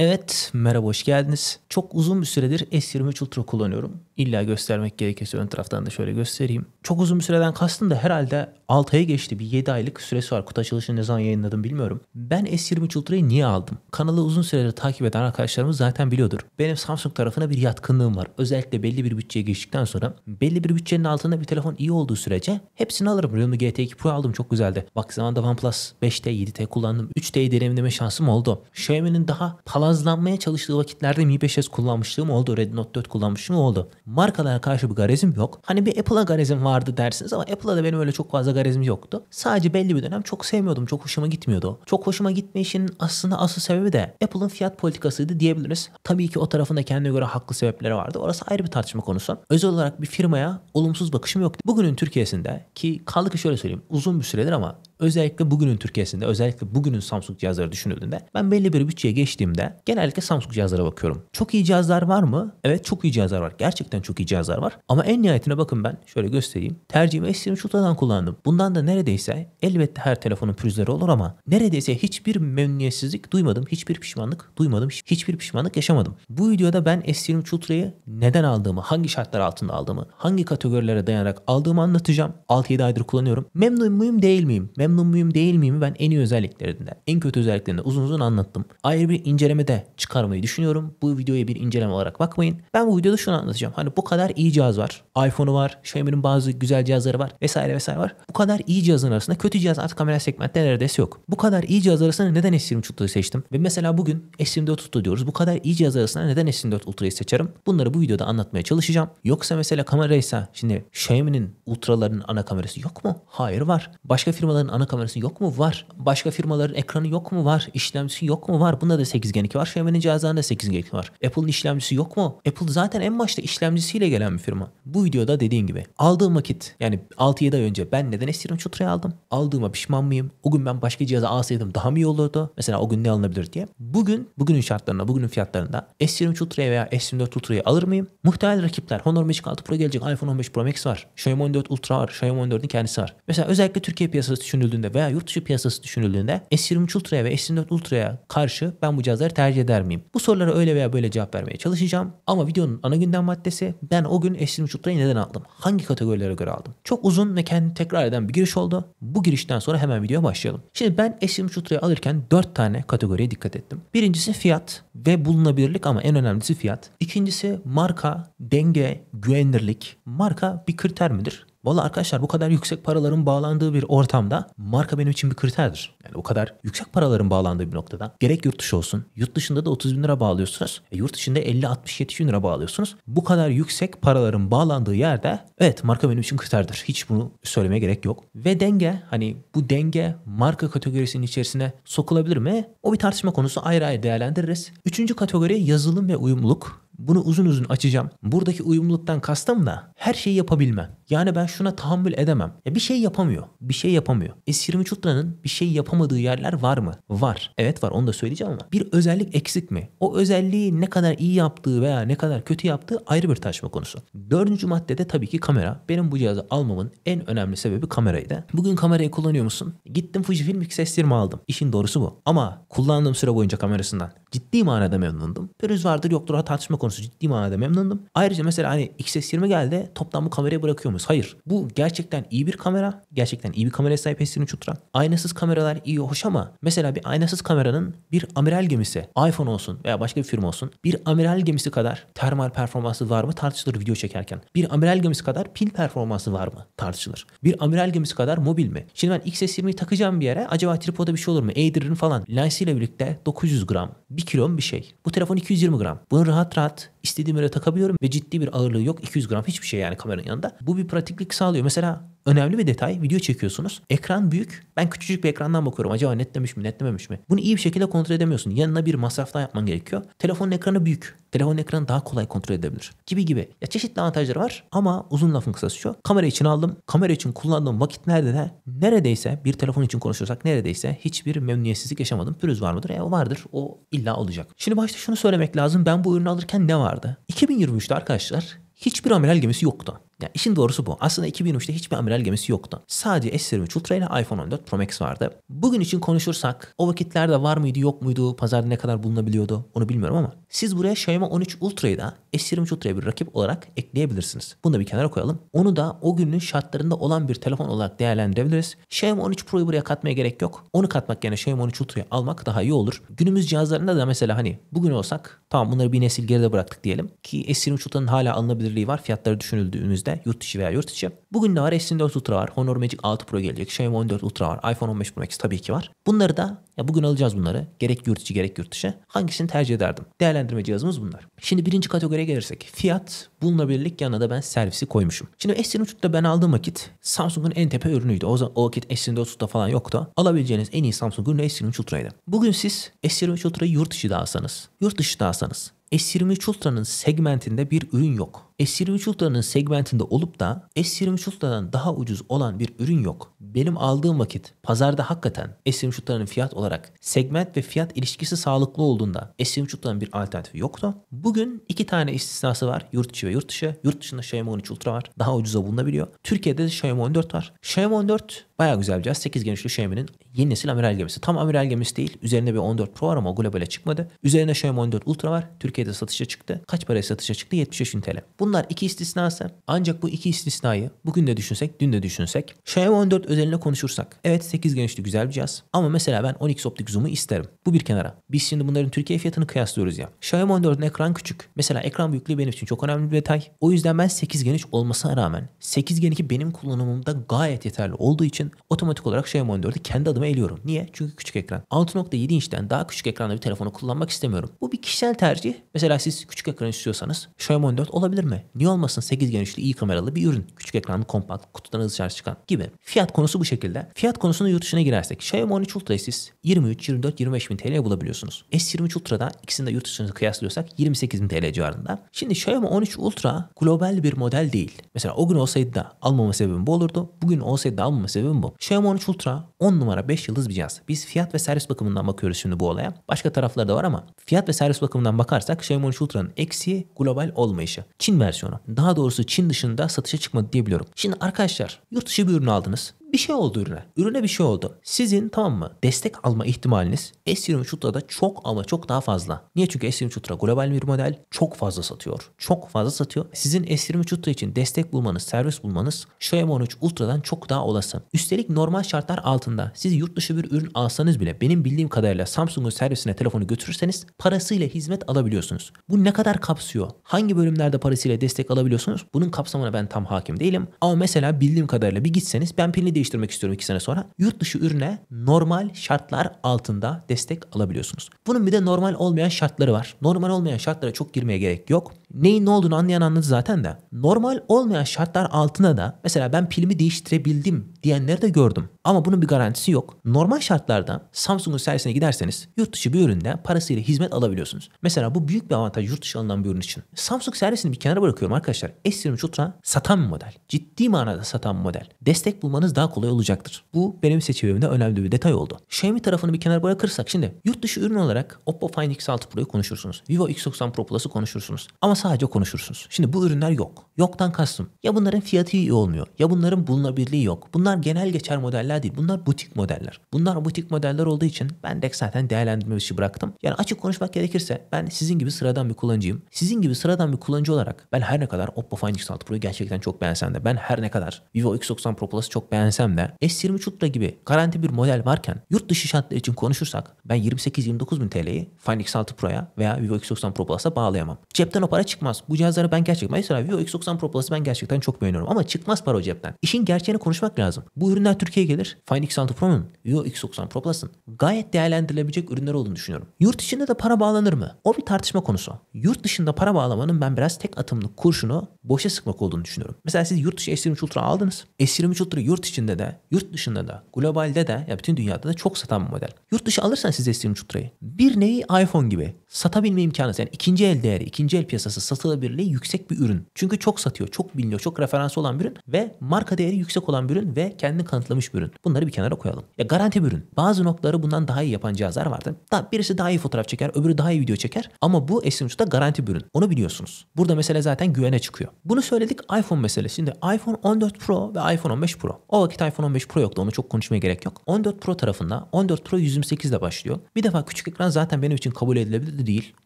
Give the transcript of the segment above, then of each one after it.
Evet, merhaba hoş geldiniz. Çok uzun bir süredir S23 Ultra kullanıyorum. İlla göstermek gerekirse ön taraftan da şöyle göstereyim. Çok uzun bir süreden kastım da herhalde 6 aya geçti. Bir 7 aylık süresi var. Kutu açılışını ne zaman yayınladım bilmiyorum. Ben S23 Ultra'yı niye aldım? Kanalı uzun süredir takip eden arkadaşlarımız zaten biliyordur. Benim Samsung tarafına bir yatkınlığım var. Özellikle belli bir bütçeye geçtikten sonra belli bir bütçenin altında bir telefon iyi olduğu sürece hepsini alırım. Realme GT2 Pro aldım çok güzeldi. Bak zamanda OnePlus 5T, 7T kullandım. 3T'yi deneyimleme şansım oldu. Xiaomi'nin daha palazlanmaya çalıştığı vakitlerde Mi 5S kullanmışlığım oldu. Redmi Note 4 kullanmışlığım oldu. Markalara karşı bir garezim yok. Hani bir Apple'a garezim vardı dersiniz ama Apple'a da benim öyle çok fazla garezim yoktu. Sadece belli bir dönem çok sevmiyordum. Çok hoşuma gitmiyordu. Çok hoşuma gitme işinin aslında asıl sebebi de Apple'ın fiyat politikasıydı diyebiliriz. Tabii ki o tarafında kendine göre haklı sebepleri vardı. Orası ayrı bir tartışma konusu. Özel olarak bir firmaya olumsuz bakışım yok. Bugünün Türkiye'sinde ki kaldı ki şöyle söyleyeyim uzun bir süredir ama Özellikle bugünün Türkiye'sinde, özellikle bugünün Samsung cihazları düşünüldüğünde ben belli bir bütçeye geçtiğimde genellikle Samsung cihazlara bakıyorum. Çok iyi cihazlar var mı? Evet çok iyi cihazlar var. Gerçekten çok iyi cihazlar var. Ama en nihayetine bakın ben şöyle göstereyim. Tercihimi S23 Ultra'dan kullandım. Bundan da neredeyse elbette her telefonun pürüzleri olur ama neredeyse hiçbir memnuniyetsizlik duymadım. Hiçbir pişmanlık duymadım. Hiçbir pişmanlık yaşamadım. Bu videoda ben S23 Ultra'yı neden aldığımı, hangi şartlar altında aldığımı, hangi kategorilere dayanarak aldığımı anlatacağım. 6-7 aydır kullanıyorum. Memnun muyum değil miyim? Memnun memnun muyum değil miyim ben en iyi özelliklerinde, en kötü özelliklerinde uzun uzun anlattım. Ayrı bir incelemede çıkarmayı düşünüyorum. Bu videoya bir inceleme olarak bakmayın. Ben bu videoda şunu anlatacağım. Hani bu kadar iyi cihaz var. iPhone'u var. Xiaomi'nin bazı güzel cihazları var. Vesaire vesaire var. Bu kadar iyi cihazın arasında kötü cihaz artık kamera segmentte neredeyse yok. Bu kadar iyi cihaz arasında neden S23 Ultra'yı seçtim? Ve mesela bugün S24 Ultra diyoruz. Bu kadar iyi cihaz arasında neden S24 Ultra'yı seçerim? Bunları bu videoda anlatmaya çalışacağım. Yoksa mesela kamera ise şimdi Xiaomi'nin Ultra'ların ana kamerası yok mu? Hayır var. Başka firmaların ana ana kamerası yok mu? Var. Başka firmaların ekranı yok mu? Var. İşlemcisi yok mu? Var. Bunda da 8 g var. Xiaomi'nin cihazlarında da 8 g var. Apple'ın işlemcisi yok mu? Apple zaten en başta işlemcisiyle gelen bir firma. Bu videoda dediğim gibi aldığım vakit yani 6-7 ay önce ben neden S20 Ultra'yı aldım? Aldığıma pişman mıyım? O gün ben başka cihaza alsaydım daha mı iyi olurdu? Mesela o gün ne alınabilir diye. Bugün, bugünün şartlarında, bugünün fiyatlarında S20 Ultra'ya veya S24 Ultra'yı alır mıyım? Muhtemel rakipler Honor Magic 6 Pro gelecek, iPhone 15 Pro Max var, Xiaomi 14 Ultra var, Xiaomi 14'ün kendisi var. Mesela özellikle Türkiye piyasası düşünüldüğü düşünüldüğünde veya yurt dışı piyasası düşünüldüğünde S23 Ultra'ya ve S24 Ultra'ya karşı ben bu cihazları tercih eder miyim? Bu sorulara öyle veya böyle cevap vermeye çalışacağım. Ama videonun ana gündem maddesi ben o gün S23 Ultra'yı neden aldım? Hangi kategorilere göre aldım? Çok uzun ve kendini tekrar eden bir giriş oldu. Bu girişten sonra hemen videoya başlayalım. Şimdi ben S23 Ultra'yı alırken 4 tane kategoriye dikkat ettim. Birincisi fiyat ve bulunabilirlik ama en önemlisi fiyat. İkincisi marka, denge, güvenilirlik. Marka bir kriter midir? Valla arkadaşlar bu kadar yüksek paraların bağlandığı bir ortamda marka benim için bir kriterdir. Yani bu kadar yüksek paraların bağlandığı bir noktada gerek yurt dışı olsun. Yurt dışında da 30 bin lira bağlıyorsunuz. E, yurt içinde 50-60-70 bin lira bağlıyorsunuz. Bu kadar yüksek paraların bağlandığı yerde evet marka benim için kriterdir. Hiç bunu söylemeye gerek yok. Ve denge hani bu denge marka kategorisinin içerisine sokulabilir mi? O bir tartışma konusu ayrı ayrı değerlendiririz. Üçüncü kategori yazılım ve uyumluluk. Bunu uzun uzun açacağım. Buradaki uyumluluktan kastım da her şeyi yapabilmem. Yani ben şuna tahammül edemem. Ya bir şey yapamıyor. Bir şey yapamıyor. S23 Ultra'nın bir şey yapamadığı yerler var mı? Var. Evet var onu da söyleyeceğim ama. Bir özellik eksik mi? O özelliği ne kadar iyi yaptığı veya ne kadar kötü yaptığı ayrı bir tartışma konusu. Dördüncü maddede tabii ki kamera. Benim bu cihazı almamın en önemli sebebi kameraydı. Bugün kamerayı kullanıyor musun? Gittim Fujifilm X-S20 aldım. İşin doğrusu bu. Ama kullandığım süre boyunca kamerasından ciddi manada memnundum. Pürüz vardır yoktur tartışma konusu ciddi manada memnundum. Ayrıca mesela hani x 20 geldi toptan bu kamerayı bırakıyor musun? diyoruz. Hayır. Bu gerçekten iyi bir kamera. Gerçekten iyi bir kameraya sahip Hestin Çutra. Aynasız kameralar iyi hoş ama mesela bir aynasız kameranın bir amiral gemisi iPhone olsun veya başka bir firma olsun bir amiral gemisi kadar termal performansı var mı tartışılır video çekerken. Bir amiral gemisi kadar pil performansı var mı tartışılır. Bir amiral gemisi kadar mobil mi? Şimdi ben XS20'yi takacağım bir yere acaba tripoda bir şey olur mu? Eğdiririm falan. Lensiyle birlikte 900 gram. 1 kilom bir şey. Bu telefon 220 gram. Bunu rahat rahat istediğim yere takabiliyorum ve ciddi bir ağırlığı yok. 200 gram hiçbir şey yani kameranın yanında. Bu bir pratiklik sağlıyor. Mesela önemli bir detay video çekiyorsunuz. Ekran büyük. Ben küçücük bir ekrandan bakıyorum. Acaba netlemiş mi netlememiş mi? Bunu iyi bir şekilde kontrol edemiyorsun. Yanına bir masraftan yapman gerekiyor. Telefonun ekranı büyük. Telefonun ekranı daha kolay kontrol edebilir. Gibi gibi. Ya çeşitli avantajları var ama uzun lafın kısası şu. Kamera için aldım. Kamera için kullandığım vakit nerede de, Neredeyse bir telefon için konuşuyorsak neredeyse hiçbir memnuniyetsizlik yaşamadım. Pürüz var mıdır? E vardır. O illa olacak. Şimdi başta şunu söylemek lazım. Ben bu ürünü alırken ne vardı? 2023'te arkadaşlar hiçbir amiral gemisi yoktu. Yani işin doğrusu bu. Aslında 2003'te hiçbir amiral gemisi yoktu. Sadece S23 Ultra ile iPhone 14 Pro Max vardı. Bugün için konuşursak o vakitlerde var mıydı yok muydu pazarda ne kadar bulunabiliyordu onu bilmiyorum ama siz buraya Xiaomi 13 Ultra'yı da S23 Ultra'ya bir rakip olarak ekleyebilirsiniz. Bunu da bir kenara koyalım. Onu da o günün şartlarında olan bir telefon olarak değerlendirebiliriz. Xiaomi 13 Pro'yu buraya katmaya gerek yok. Onu katmak yerine Xiaomi 13 Ultra'yı almak daha iyi olur. Günümüz cihazlarında da mesela hani bugün olsak tamam bunları bir nesil geride bıraktık diyelim ki S23 Ultra'nın hala alınabilirliği var. Fiyatları düşünüldüğümüzde yurt dışı veya yurt içi Bugün de var S24 Ultra var. Honor Magic 6 Pro gelecek. Xiaomi 14 Ultra var. iPhone 15 Pro Max tabii ki var. Bunları da ya bugün alacağız bunları. Gerek yurt içi gerek yurt dışı. Hangisini tercih ederdim? Değerlendirme cihazımız bunlar. Şimdi birinci kategoriye gelirsek. Fiyat bununla birlik yanına da ben servisi koymuşum. Şimdi S Ultra'da ben aldığım vakit Samsung'un en tepe ürünüydü. O, zaman, o vakit S24 Ultra falan yoktu. Alabileceğiniz en iyi Samsung ürünü S23 Ultra'ydı. Bugün siz S23 Ultra'yı yurt içi de alsanız, yurt dışı da alsanız S23 Ultra'nın segmentinde bir ürün yok. S23 Ultra'nın segmentinde olup da S23 Şutra'dan daha ucuz olan bir ürün yok. Benim aldığım vakit pazarda hakikaten Esim Şutra'nın fiyat olarak segment ve fiyat ilişkisi sağlıklı olduğunda Esim Şutra'nın bir alternatifi yoktu. Bugün iki tane istisnası var. Yurt içi ve yurt dışı. Yurt dışında Xiaomi 13 Ultra var. Daha ucuza bulunabiliyor. Türkiye'de de Xiaomi 14 var. Xiaomi 14 Baya güzel bir cihaz. 8 genç Xiaomi'nin yeni nesil amiral gemisi. Tam amiral gemisi değil. Üzerinde bir 14 Pro var ama globale çıkmadı. Üzerinde Xiaomi 14 Ultra var. Türkiye'de satışa çıktı. Kaç paraya satışa çıktı? 75 bin TL. Bunlar iki istisnası. Ancak bu iki istisnayı bugün de düşünsek, dün de düşünsek. Xiaomi 14 özelinde konuşursak. Evet 8 gençli güzel bir cihaz. Ama mesela ben 12 optik zoom'u isterim. Bu bir kenara. Biz şimdi bunların Türkiye fiyatını kıyaslıyoruz ya. Xiaomi 14'ün ekran küçük. Mesela ekran büyüklüğü benim için çok önemli bir detay. O yüzden ben 8 geniş olmasına rağmen 8 gen benim kullanımımda gayet yeterli olduğu için Otomatik olarak Xiaomi şey 14'ü kendi adıma eliyorum. Niye? Çünkü küçük ekran. 6.7 inçten daha küçük ekranda bir telefonu kullanmak istemiyorum. Bu bir kişisel tercih. Mesela siz küçük ekran istiyorsanız Xiaomi 14 olabilir mi? Niye olmasın 8 genişli iyi kameralı bir ürün. Küçük ekranlı kompakt kutudan hızlı şarj çıkan gibi. Fiyat konusu bu şekilde. Fiyat konusunda yurt dışına girersek Xiaomi 13 Ultra siz 23, 24, 25 bin TL bulabiliyorsunuz. S23 Ultra'da ikisini de yurt dışına kıyaslıyorsak 28 bin TL civarında. Şimdi Xiaomi 13 Ultra global bir model değil. Mesela o gün olsaydı da almama sebebim bu olurdu. Bugün olsaydı da almama sebebim durum bu. Xiaomi 13 Ultra 10 numara 5 yıldız bir cihaz. Biz fiyat ve servis bakımından bakıyoruz şimdi bu olaya. Başka tarafları da var ama fiyat ve servis bakımından bakarsak Xiaomi 13 Ultra'nın eksiği global olmayışı. Çin versiyonu. Daha doğrusu Çin dışında satışa çıkmadı diyebiliyorum. Şimdi arkadaşlar yurt dışı bir ürünü aldınız bir şey oldu ürüne. Ürüne bir şey oldu. Sizin tamam mı destek alma ihtimaliniz S20 Ultra'da çok ama çok daha fazla. Niye? Çünkü S20 Ultra global bir model çok fazla satıyor. Çok fazla satıyor. Sizin S20 Ultra için destek bulmanız, servis bulmanız Xiaomi 13 Ultra'dan çok daha olası. Üstelik normal şartlar altında siz yurt dışı bir ürün alsanız bile benim bildiğim kadarıyla Samsung'un servisine telefonu götürürseniz parasıyla hizmet alabiliyorsunuz. Bu ne kadar kapsıyor? Hangi bölümlerde parasıyla destek alabiliyorsunuz? Bunun kapsamına ben tam hakim değilim. Ama mesela bildiğim kadarıyla bir gitseniz ben pilli değiştirmek istiyorum 2 sene sonra. Yurt dışı ürüne normal şartlar altında destek alabiliyorsunuz. Bunun bir de normal olmayan şartları var. Normal olmayan şartlara çok girmeye gerek yok. Neyin ne olduğunu anlayan anladı zaten de. Normal olmayan şartlar altında da mesela ben pilimi değiştirebildim diyenleri de gördüm. Ama bunun bir garantisi yok. Normal şartlarda Samsung'un servisine giderseniz yurt dışı bir üründe parasıyla hizmet alabiliyorsunuz. Mesela bu büyük bir avantaj yurt dışı alınan bir ürün için. Samsung servisini bir kenara bırakıyorum arkadaşlar. S23 Ultra satan bir model. Ciddi manada satan bir model. Destek bulmanız daha kolay olacaktır. Bu benim seçimimde önemli bir detay oldu. Xiaomi tarafını bir kenara bırakırsak şimdi yurt dışı ürün olarak Oppo Find X6 Pro'yu konuşursunuz. Vivo X90 Pro Plus'ı konuşursunuz. Ama sadece konuşursunuz. Şimdi bu ürünler yok. Yoktan kastım. Ya bunların fiyatı iyi olmuyor. Ya bunların bulunabilirliği yok. Bunlar genel geçer modeller değil. Bunlar butik modeller. Bunlar butik modeller olduğu için ben de zaten değerlendirme işi bıraktım. Yani açık konuşmak gerekirse ben sizin gibi sıradan bir kullanıcıyım. Sizin gibi sıradan bir kullanıcı olarak ben her ne kadar Oppo Find X6 Pro'yu gerçekten çok beğensem de ben her ne kadar Vivo X90 Pro Plus'ı çok beğensem desem de S23 Ultra gibi garanti bir model varken yurt dışı şartları için konuşursak ben 28-29 bin TL'yi Find X6 Pro'ya veya Vivo X90 Pro Plus'a bağlayamam. Cepten o para çıkmaz. Bu cihazları ben gerçekten mesela Vivo X90 Pro Plus'ı ben gerçekten çok beğeniyorum ama çıkmaz para o cepten. İşin gerçeğini konuşmak lazım. Bu ürünler Türkiye'ye gelir. Find X6 Pro'nun, Vivo X90 Pro Plus'ın gayet değerlendirilebilecek ürünler olduğunu düşünüyorum. Yurt içinde de para bağlanır mı? O bir tartışma konusu. Yurt dışında para bağlamanın ben biraz tek atımlık kurşunu boşa sıkmak olduğunu düşünüyorum. Mesela siz yurt dışı S23 Ultra aldınız. S23 Ultra yurt içinde içinde de, yurt dışında da, globalde de, ya bütün dünyada da çok satan bir model. Yurt dışı alırsan siz Destiny Ultra'yı bir nevi iPhone gibi satabilme imkanı yani ikinci el değeri, ikinci el piyasası satılabilirliği yüksek bir ürün. Çünkü çok satıyor, çok biliniyor, çok referansı olan bir ürün ve marka değeri yüksek olan bir ürün ve kendini kanıtlamış bir ürün. Bunları bir kenara koyalım. Ya garanti bir ürün. Bazı noktaları bundan daha iyi yapan cihazlar vardı. Da birisi daha iyi fotoğraf çeker, öbürü daha iyi video çeker ama bu Destiny Ultra'da garanti bir ürün. Onu biliyorsunuz. Burada mesele zaten güvene çıkıyor. Bunu söyledik iPhone meselesi. Şimdi iPhone 14 Pro ve iPhone 15 Pro. O vakit küçük iPhone 15 Pro yoktu onu çok konuşmaya gerek yok. 14 Pro tarafında 14 Pro 128 ile başlıyor. Bir defa küçük ekran zaten benim için kabul edilebilir de değil.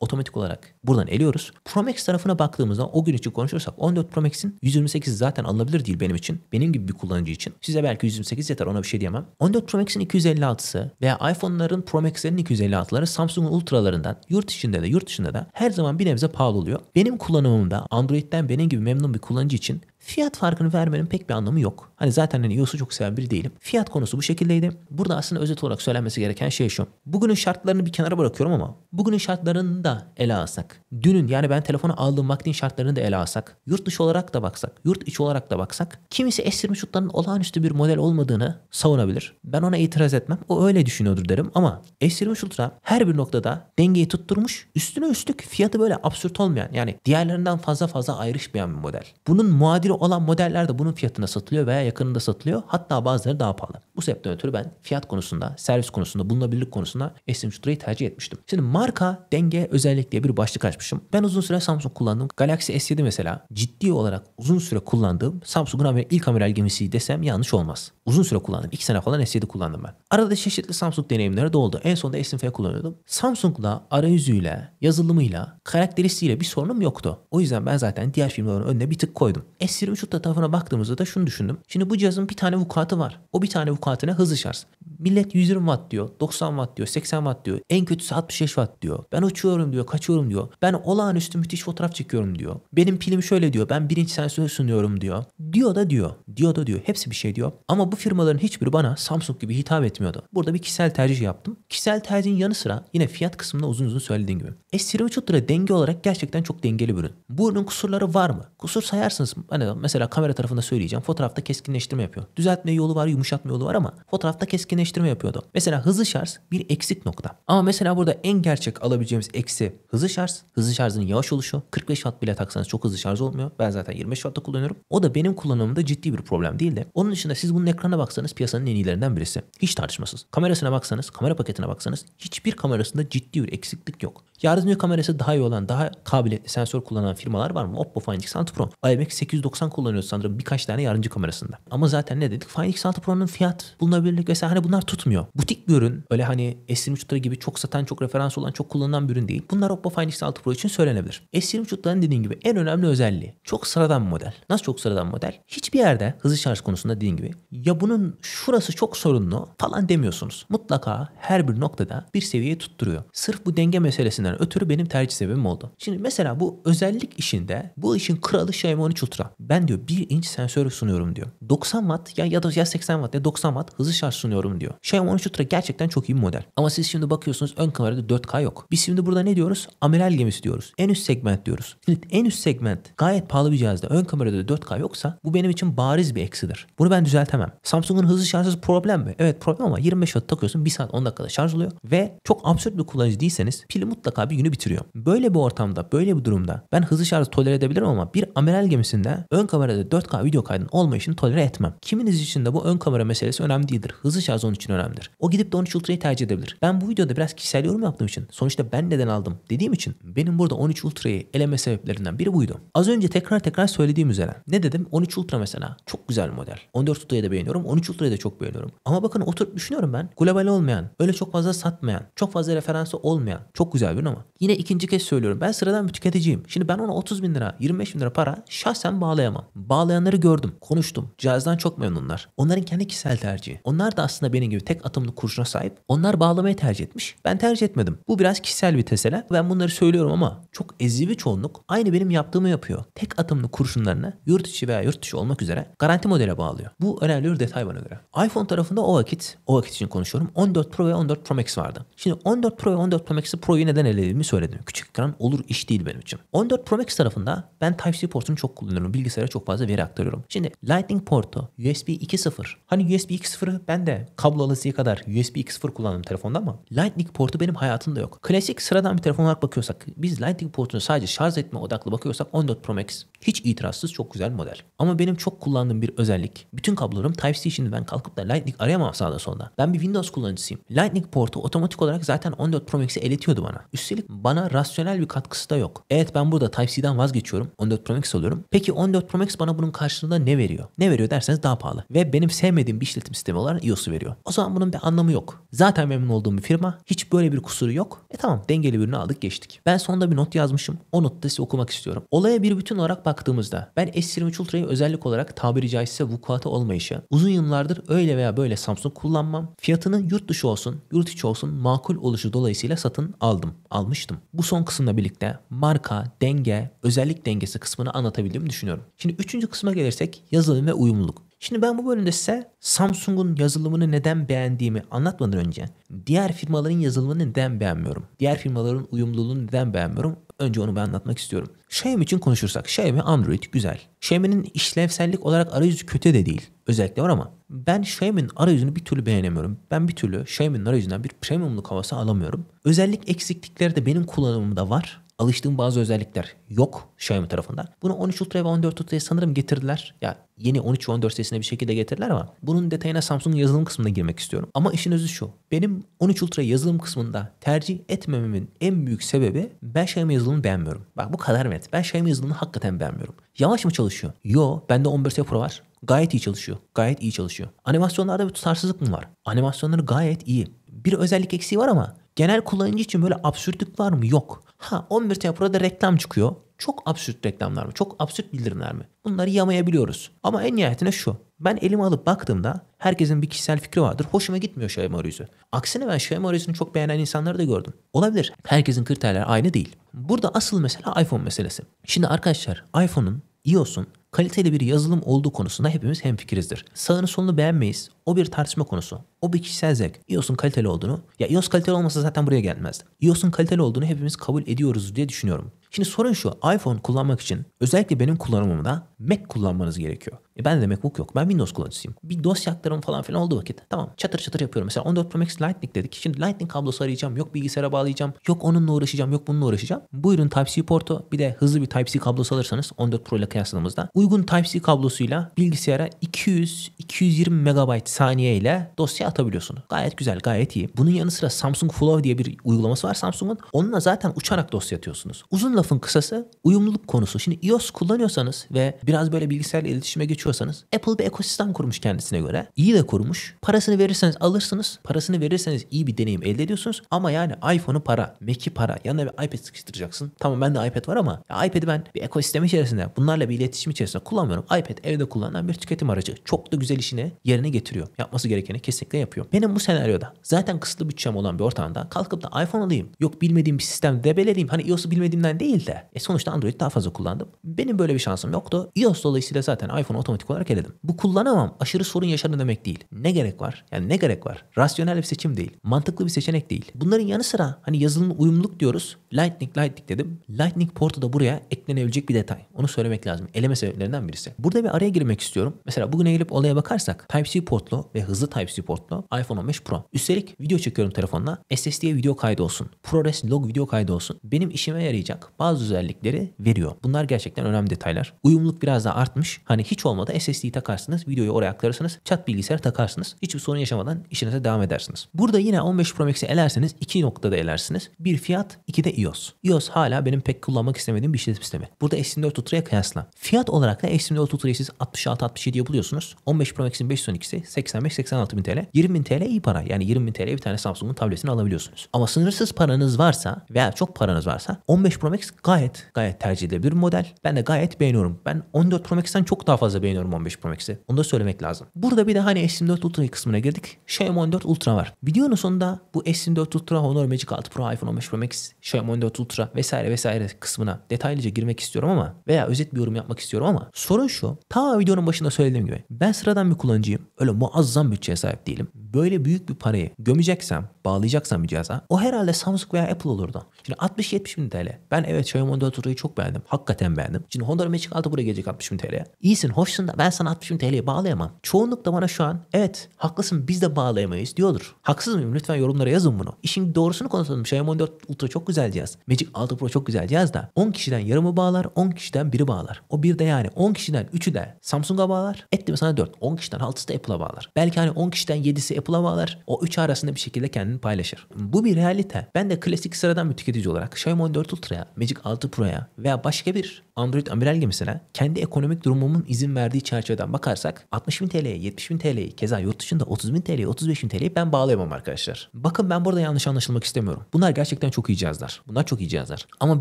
Otomatik olarak buradan eliyoruz. Pro Max tarafına baktığımızda o gün için konuşursak 14 Pro Max'in 128 zaten alınabilir değil benim için. Benim gibi bir kullanıcı için. Size belki 128 yeter ona bir şey diyemem. 14 Pro Max'in 256'sı veya iPhone'ların Pro Max'lerin 256'ları Samsung'un ultralarından yurt içinde de yurt dışında da her zaman bir nebze pahalı oluyor. Benim kullanımımda Android'den benim gibi memnun bir kullanıcı için Fiyat farkını vermenin pek bir anlamı yok. Hani zaten hani iOS'u çok seven biri değilim. Fiyat konusu bu şekildeydi. Burada aslında özet olarak söylenmesi gereken şey şu. Bugünün şartlarını bir kenara bırakıyorum ama bugünün şartlarını da ele alsak. Dünün yani ben telefonu aldığım vaktin şartlarını da ele alsak. Yurt dışı olarak da baksak. Yurt içi olarak da baksak. Kimisi S23 Ultra'nın olağanüstü bir model olmadığını savunabilir. Ben ona itiraz etmem. O öyle düşünüyordur derim ama S23 Ultra her bir noktada dengeyi tutturmuş. Üstüne üstlük fiyatı böyle absürt olmayan yani diğerlerinden fazla fazla ayrışmayan bir model. Bunun muadili olan modeller de bunun fiyatına satılıyor veya yakınında satılıyor. Hatta bazıları daha pahalı. Bu sebepten ötürü ben fiyat konusunda, servis konusunda, bulunabilirlik konusunda SM Shooter'ı tercih etmiştim. Şimdi marka denge özellik diye bir başlık açmışım. Ben uzun süre Samsung kullandım. Galaxy S7 mesela ciddi olarak uzun süre kullandığım Samsung'un ilk amiral gemisi desem yanlış olmaz. Uzun süre kullandım. 2 sene falan S7 kullandım ben. Arada çeşitli Samsung deneyimleri de oldu. En sonunda S7 kullanıyordum. Samsung'la arayüzüyle, yazılımıyla, karakteristiğiyle bir sorunum yoktu. O yüzden ben zaten diğer firmaların önüne bir tık koydum. S7 Siri uçuk tarafına baktığımızda da şunu düşündüm. Şimdi bu cihazın bir tane vukuatı var. O bir tane vukuatına hızlı şarj. Millet 120 watt diyor, 90 watt diyor, 80 watt diyor. En kötüsü 65 watt diyor. Ben uçuyorum diyor, kaçıyorum diyor. Ben olağanüstü müthiş fotoğraf çekiyorum diyor. Benim pilim şöyle diyor, ben birinci sensör sunuyorum diyor. Diyor da diyor, diyor da diyor. Hepsi bir şey diyor. Ama bu firmaların hiçbiri bana Samsung gibi hitap etmiyordu. Burada bir kişisel tercih yaptım. Kişisel tercihin yanı sıra yine fiyat kısmında uzun uzun söylediğim gibi. S23 Ultra denge olarak gerçekten çok dengeli bir ürün. Bu ürünün kusurları var mı? Kusur sayarsınız. Hani mesela kamera tarafında söyleyeceğim. Fotoğrafta keskinleştirme yapıyor. Düzeltme yolu var, yumuşatma yolu var ama fotoğrafta keskinleştirme bütünleştirme yapıyordu. Mesela hızlı şarj bir eksik nokta. Ama mesela burada en gerçek alabileceğimiz eksi hızlı şarj. Hızlı şarjın yavaş oluşu. 45 watt bile taksanız çok hızlı şarj olmuyor. Ben zaten 25 wattta kullanıyorum. O da benim kullanımımda ciddi bir problem değil de. Onun dışında siz bunun ekrana baksanız piyasanın en iyilerinden birisi. Hiç tartışmasız. Kamerasına baksanız, kamera paketine baksanız hiçbir kamerasında ciddi bir eksiklik yok. Yardımcı kamerası daha iyi olan, daha kabiliyetli sensör kullanan firmalar var mı? Oppo Find X6 Pro. IMX 890 kullanıyoruz sanırım birkaç tane yardımcı kamerasında. Ama zaten ne dedik? Find X6 Pro'nun fiyat, bulunabilirlik vesaire hani bunlar bunlar tutmuyor. Butik bir ürün öyle hani S23 Ultra gibi çok satan, çok referans olan, çok kullanılan bir ürün değil. Bunlar Oppo Find X6 Pro için söylenebilir. S23 Ultra'nın dediğim gibi en önemli özelliği çok sıradan bir model. Nasıl çok sıradan bir model? Hiçbir yerde hızlı şarj konusunda dediğim gibi ya bunun şurası çok sorunlu falan demiyorsunuz. Mutlaka her bir noktada bir seviyeye tutturuyor. Sırf bu denge meselesinden ötürü benim tercih sebebim oldu. Şimdi mesela bu özellik işinde bu işin kralı Xiaomi 13 Ultra. Ben diyor 1 inç sensörü sunuyorum diyor. 90 watt ya, ya da ya 80 watt ya 90 watt hızlı şarj sunuyorum diyor ediyor. Xiaomi 13 Ultra gerçekten çok iyi bir model. Ama siz şimdi bakıyorsunuz ön kamerada 4K yok. Biz şimdi burada ne diyoruz? Amiral gemisi diyoruz. En üst segment diyoruz. Şimdi en üst segment gayet pahalı bir cihazda ön kamerada 4K yoksa bu benim için bariz bir eksidir. Bunu ben düzeltemem. Samsung'un hızlı şarjı problem mi? Evet problem ama 25 watt takıyorsun 1 saat 10 dakikada şarj oluyor ve çok absürt bir kullanıcı değilseniz pili mutlaka bir günü bitiriyor. Böyle bir ortamda, böyle bir durumda ben hızlı şarjı tolere edebilirim ama bir amiral gemisinde ön kamerada 4K video kaydının olmayışını tolere etmem. Kiminiz için de bu ön kamera meselesi önemli değildir. Hızlı şarj onun onun için önemlidir. O gidip de 13 Ultra'yı tercih edebilir. Ben bu videoda biraz kişisel yorum yaptığım için sonuçta ben neden aldım dediğim için benim burada 13 Ultra'yı eleme sebeplerinden biri buydu. Az önce tekrar tekrar söylediğim üzere ne dedim 13 Ultra mesela çok güzel model. 14 Ultra'yı da beğeniyorum 13 Ultra'yı da çok beğeniyorum. Ama bakın oturup düşünüyorum ben global olmayan öyle çok fazla satmayan çok fazla referansı olmayan çok güzel bir ama yine ikinci kez söylüyorum ben sıradan bir tüketiciyim. Şimdi ben ona 30 bin lira 25 bin lira para şahsen bağlayamam. Bağlayanları gördüm konuştum cihazdan çok memnunlar. Onların kendi kişisel tercihi. Onlar da aslında beni senin gibi tek atımlı kurşuna sahip. Onlar bağlamayı tercih etmiş. Ben tercih etmedim. Bu biraz kişisel bir tesele. Ben bunları söylüyorum ama çok ezici bir çoğunluk aynı benim yaptığımı yapıyor. Tek atımlı kurşunlarını yurt içi veya yurt dışı olmak üzere garanti modele bağlıyor. Bu önemli bir detay bana göre. iPhone tarafında o vakit, o vakit için konuşuyorum. 14 Pro ve 14 Pro Max vardı. Şimdi 14 Pro ve 14 Pro Max'i Pro'yu neden elediğimi söyledim. Küçük ekran olur iş değil benim için. 14 Pro Max tarafında ben Type-C portunu çok kullanıyorum. Bilgisayara çok fazla veri aktarıyorum. Şimdi Lightning portu, USB 2.0. Hani USB 2.0'ı ben de kablo kablo alasıya kadar USB 2.0 kullandım telefonda ama Lightning portu benim hayatımda yok. Klasik sıradan bir telefon olarak bakıyorsak biz Lightning portunu sadece şarj etme odaklı bakıyorsak 14 Pro Max hiç itirazsız çok güzel model. Ama benim çok kullandığım bir özellik bütün kablolarım Type-C için ben kalkıp da Lightning arayamam sağda solda. Ben bir Windows kullanıcısıyım. Lightning portu otomatik olarak zaten 14 Pro Max'i eletiyordu bana. Üstelik bana rasyonel bir katkısı da yok. Evet ben burada Type-C'den vazgeçiyorum. 14 Pro Max alıyorum. Peki 14 Pro Max bana bunun karşılığında ne veriyor? Ne veriyor derseniz daha pahalı. Ve benim sevmediğim bir işletim sistemi olarak iOS'u veriyor. O zaman bunun bir anlamı yok. Zaten memnun olduğum bir firma. Hiç böyle bir kusuru yok. E tamam dengeli birini aldık geçtik. Ben sonda bir not yazmışım. O notu da size okumak istiyorum. Olaya bir bütün olarak baktığımızda ben S23 Ultra'yı özellik olarak tabiri caizse vukuatı olmayışı. Uzun yıllardır öyle veya böyle Samsung kullanmam. fiyatının yurt dışı olsun, yurt içi olsun makul oluşu dolayısıyla satın aldım. Almıştım. Bu son kısımla birlikte marka, denge, özellik dengesi kısmını anlatabildiğimi düşünüyorum. Şimdi üçüncü kısma gelirsek yazılım ve uyumluluk. Şimdi ben bu bölümde size Samsung'un yazılımını neden beğendiğimi anlatmadan önce diğer firmaların yazılımını neden beğenmiyorum? Diğer firmaların uyumluluğunu neden beğenmiyorum? Önce onu ben anlatmak istiyorum. Xiaomi için konuşursak Xiaomi Android güzel. Xiaomi'nin işlevsellik olarak arayüzü kötü de değil. Özellikle var ama ben Xiaomi'nin arayüzünü bir türlü beğenemiyorum. Ben bir türlü Xiaomi'nin arayüzünden bir premiumluk havası alamıyorum. Özellik eksiklikleri de benim kullanımımda var alıştığım bazı özellikler yok Xiaomi tarafından. Bunu 13 Ultra ve 14 Ultra'ya sanırım getirdiler. Ya yeni 13 ve 14 serisine bir şekilde getirdiler ama bunun detayına Samsung'un yazılım kısmına girmek istiyorum. Ama işin özü şu. Benim 13 Ultra yazılım kısmında tercih etmememin en büyük sebebi ben Xiaomi yazılımını beğenmiyorum. Bak bu kadar net. Ben Xiaomi yazılımını hakikaten beğenmiyorum. Yavaş mı çalışıyor? Yo. Bende 14 Pro var. Gayet iyi çalışıyor. Gayet iyi çalışıyor. Animasyonlarda bir tutarsızlık mı var? Animasyonları gayet iyi. Bir özellik eksiği var ama genel kullanıcı için böyle absürtlük var mı? Yok. Ha 11 Temmuz'da reklam çıkıyor. Çok absürt reklamlar mı? Çok absürt bildirimler mi? Bunları yamayabiliyoruz. Ama en nihayetinde şu. Ben elime alıp baktığımda herkesin bir kişisel fikri vardır. Hoşuma gitmiyor Xiaomi arayüzü. Aksine ben Xiaomi arayüzünü çok beğenen insanları da gördüm. Olabilir. Herkesin kriterleri aynı değil. Burada asıl mesele iPhone meselesi. Şimdi arkadaşlar iPhone'un iOS'un kaliteli bir yazılım olduğu konusunda hepimiz hemfikirizdir. Sağını solunu beğenmeyiz. O bir tartışma konusu. O bir kişisel zevk. iOS'un kaliteli olduğunu, ya iOS kaliteli olmasa zaten buraya gelmezdi. iOS'un kaliteli olduğunu hepimiz kabul ediyoruz diye düşünüyorum. Şimdi sorun şu iPhone kullanmak için özellikle benim kullanımımda Mac kullanmanız gerekiyor. E ben de MacBook yok. Ben Windows kullanıcısıyım. Bir dosya aktarım falan filan olduğu vakit tamam çatır çatır yapıyorum. Mesela 14 Pro Max Lightning dedik. Şimdi Lightning kablosu arayacağım. Yok bilgisayara bağlayacağım. Yok onunla uğraşacağım. Yok bununla uğraşacağım. Buyurun Type-C portu. Bir de hızlı bir Type-C kablosu alırsanız 14 Pro ile kıyasladığımızda uygun Type-C kablosuyla bilgisayara 200-220 MB saniye ile dosya atabiliyorsunuz. Gayet güzel, gayet iyi. Bunun yanı sıra Samsung Flow diye bir uygulaması var Samsung'un. Onunla zaten uçarak dosya atıyorsunuz. Uzun lafın kısası uyumluluk konusu. Şimdi iOS kullanıyorsanız ve biraz böyle bilgisayarla iletişime geçiyorsanız Apple bir ekosistem kurmuş kendisine göre. İyi de kurmuş. Parasını verirseniz alırsınız. Parasını verirseniz iyi bir deneyim elde ediyorsunuz. Ama yani iPhone'u para, Mac'i para. Yanına bir iPad sıkıştıracaksın. Tamam bende iPad var ama iPad'i ben bir ekosistem içerisinde bunlarla bir iletişim içerisinde öylesine kullanmıyorum. iPad evde kullanılan bir tüketim aracı. Çok da güzel işini yerine getiriyor. Yapması gerekeni kesinlikle yapıyor. Benim bu senaryoda zaten kısıtlı bütçem olan bir ortamda kalkıp da iPhone alayım. Yok bilmediğim bir sistem debeledeyim. Hani iOS'u bilmediğimden değil de. E sonuçta Android daha fazla kullandım. Benim böyle bir şansım yoktu. iOS dolayısıyla zaten iPhone otomatik olarak eledim. Bu kullanamam aşırı sorun yaşarım demek değil. Ne gerek var? Yani ne gerek var? Rasyonel bir seçim değil. Mantıklı bir seçenek değil. Bunların yanı sıra hani yazılım uyumluluk diyoruz. Lightning Lightning dedim. Lightning portu da buraya eklenebilecek bir detay. Onu söylemek lazım. Eleme sebeplerinden örneklerinden birisi. Burada bir araya girmek istiyorum. Mesela bugün eğilip olaya bakarsak Type-C portlu ve hızlı Type-C portlu iPhone 15 Pro. Üstelik video çekiyorum telefonla. SSD'ye video kaydı olsun. ProRes log video kaydı olsun. Benim işime yarayacak bazı özellikleri veriyor. Bunlar gerçekten önemli detaylar. Uyumluluk biraz daha artmış. Hani hiç olmadı SSD'yi takarsınız. Videoyu oraya aktarırsınız. chat bilgisayara takarsınız. Hiçbir sorun yaşamadan işinize devam edersiniz. Burada yine 15 Pro Max'i elerseniz iki noktada elersiniz. Bir fiyat, iki de iOS. iOS hala benim pek kullanmak istemediğim bir işletim sistemi. Burada S24 Ultra'ya kıyasla. Fiyat olarak olarak da eSIM'de oturtulesiz 66-67'ye buluyorsunuz. 15 Pro Max'in 512'si 85-86 bin TL. 20 bin TL iyi para. Yani 20 bin TL bir tane Samsung'un tabletini alabiliyorsunuz. Ama sınırsız paranız varsa veya çok paranız varsa 15 Pro Max gayet gayet tercih edilebilir bir model. Ben de gayet beğeniyorum. Ben 14 Pro Max'ten çok daha fazla beğeniyorum 15 Pro Max'i. Onu da söylemek lazım. Burada bir de hani S24 Ultra kısmına girdik. Xiaomi 14 Ultra var. Videonun sonunda bu S24 Ultra, Honor Magic 6 Pro, iPhone 15 Pro Max, Xiaomi 14 Ultra vesaire vesaire kısmına detaylıca girmek istiyorum ama veya özet bir yorum yapmak istiyorum ama ama sorun şu. Ta videonun başında söylediğim gibi ben sıradan bir kullanıcıyım. Öyle muazzam bütçeye sahip değilim böyle büyük bir parayı gömeceksem, bağlayacaksam bir cihaza o herhalde Samsung veya Apple olurdu. Şimdi 60-70 bin TL. Ben evet Xiaomi 14 Ultra'yı çok beğendim. Hakikaten beğendim. Şimdi Honda Magic 6 buraya gelecek 60 bin TL. İyisin, hoşsun da ben sana 60 bin TL'ye bağlayamam. Çoğunluk da bana şu an evet haklısın biz de bağlayamayız diyordur. Haksız mıyım? Lütfen yorumlara yazın bunu. İşin doğrusunu konuşalım. Xiaomi 14 Ultra çok güzel cihaz. Magic 6 Pro çok güzel cihaz da 10 kişiden yarımı bağlar, 10 kişiden biri bağlar. O bir de yani 10 kişiden 3'ü de Samsung'a bağlar. Etti mi sana 4. 10 kişiden 6'sı da Apple'a bağlar. Belki hani 10 kişiden 7'si Apple yapılamalar o üç arasında bir şekilde kendini paylaşır. Bu bir realite. Ben de klasik sıradan bir tüketici olarak Xiaomi 14 Ultra'ya, Magic 6 Pro'ya veya başka bir Android amiral gemisine kendi ekonomik durumumun izin verdiği çerçeveden bakarsak 60 bin TL'ye 70 bin TL'yi keza yurt dışında 30 bin TL'ye 35 bin TL'yi ben bağlayamam arkadaşlar. Bakın ben burada yanlış anlaşılmak istemiyorum. Bunlar gerçekten çok iyi cihazlar. Bunlar çok iyi cihazlar. Ama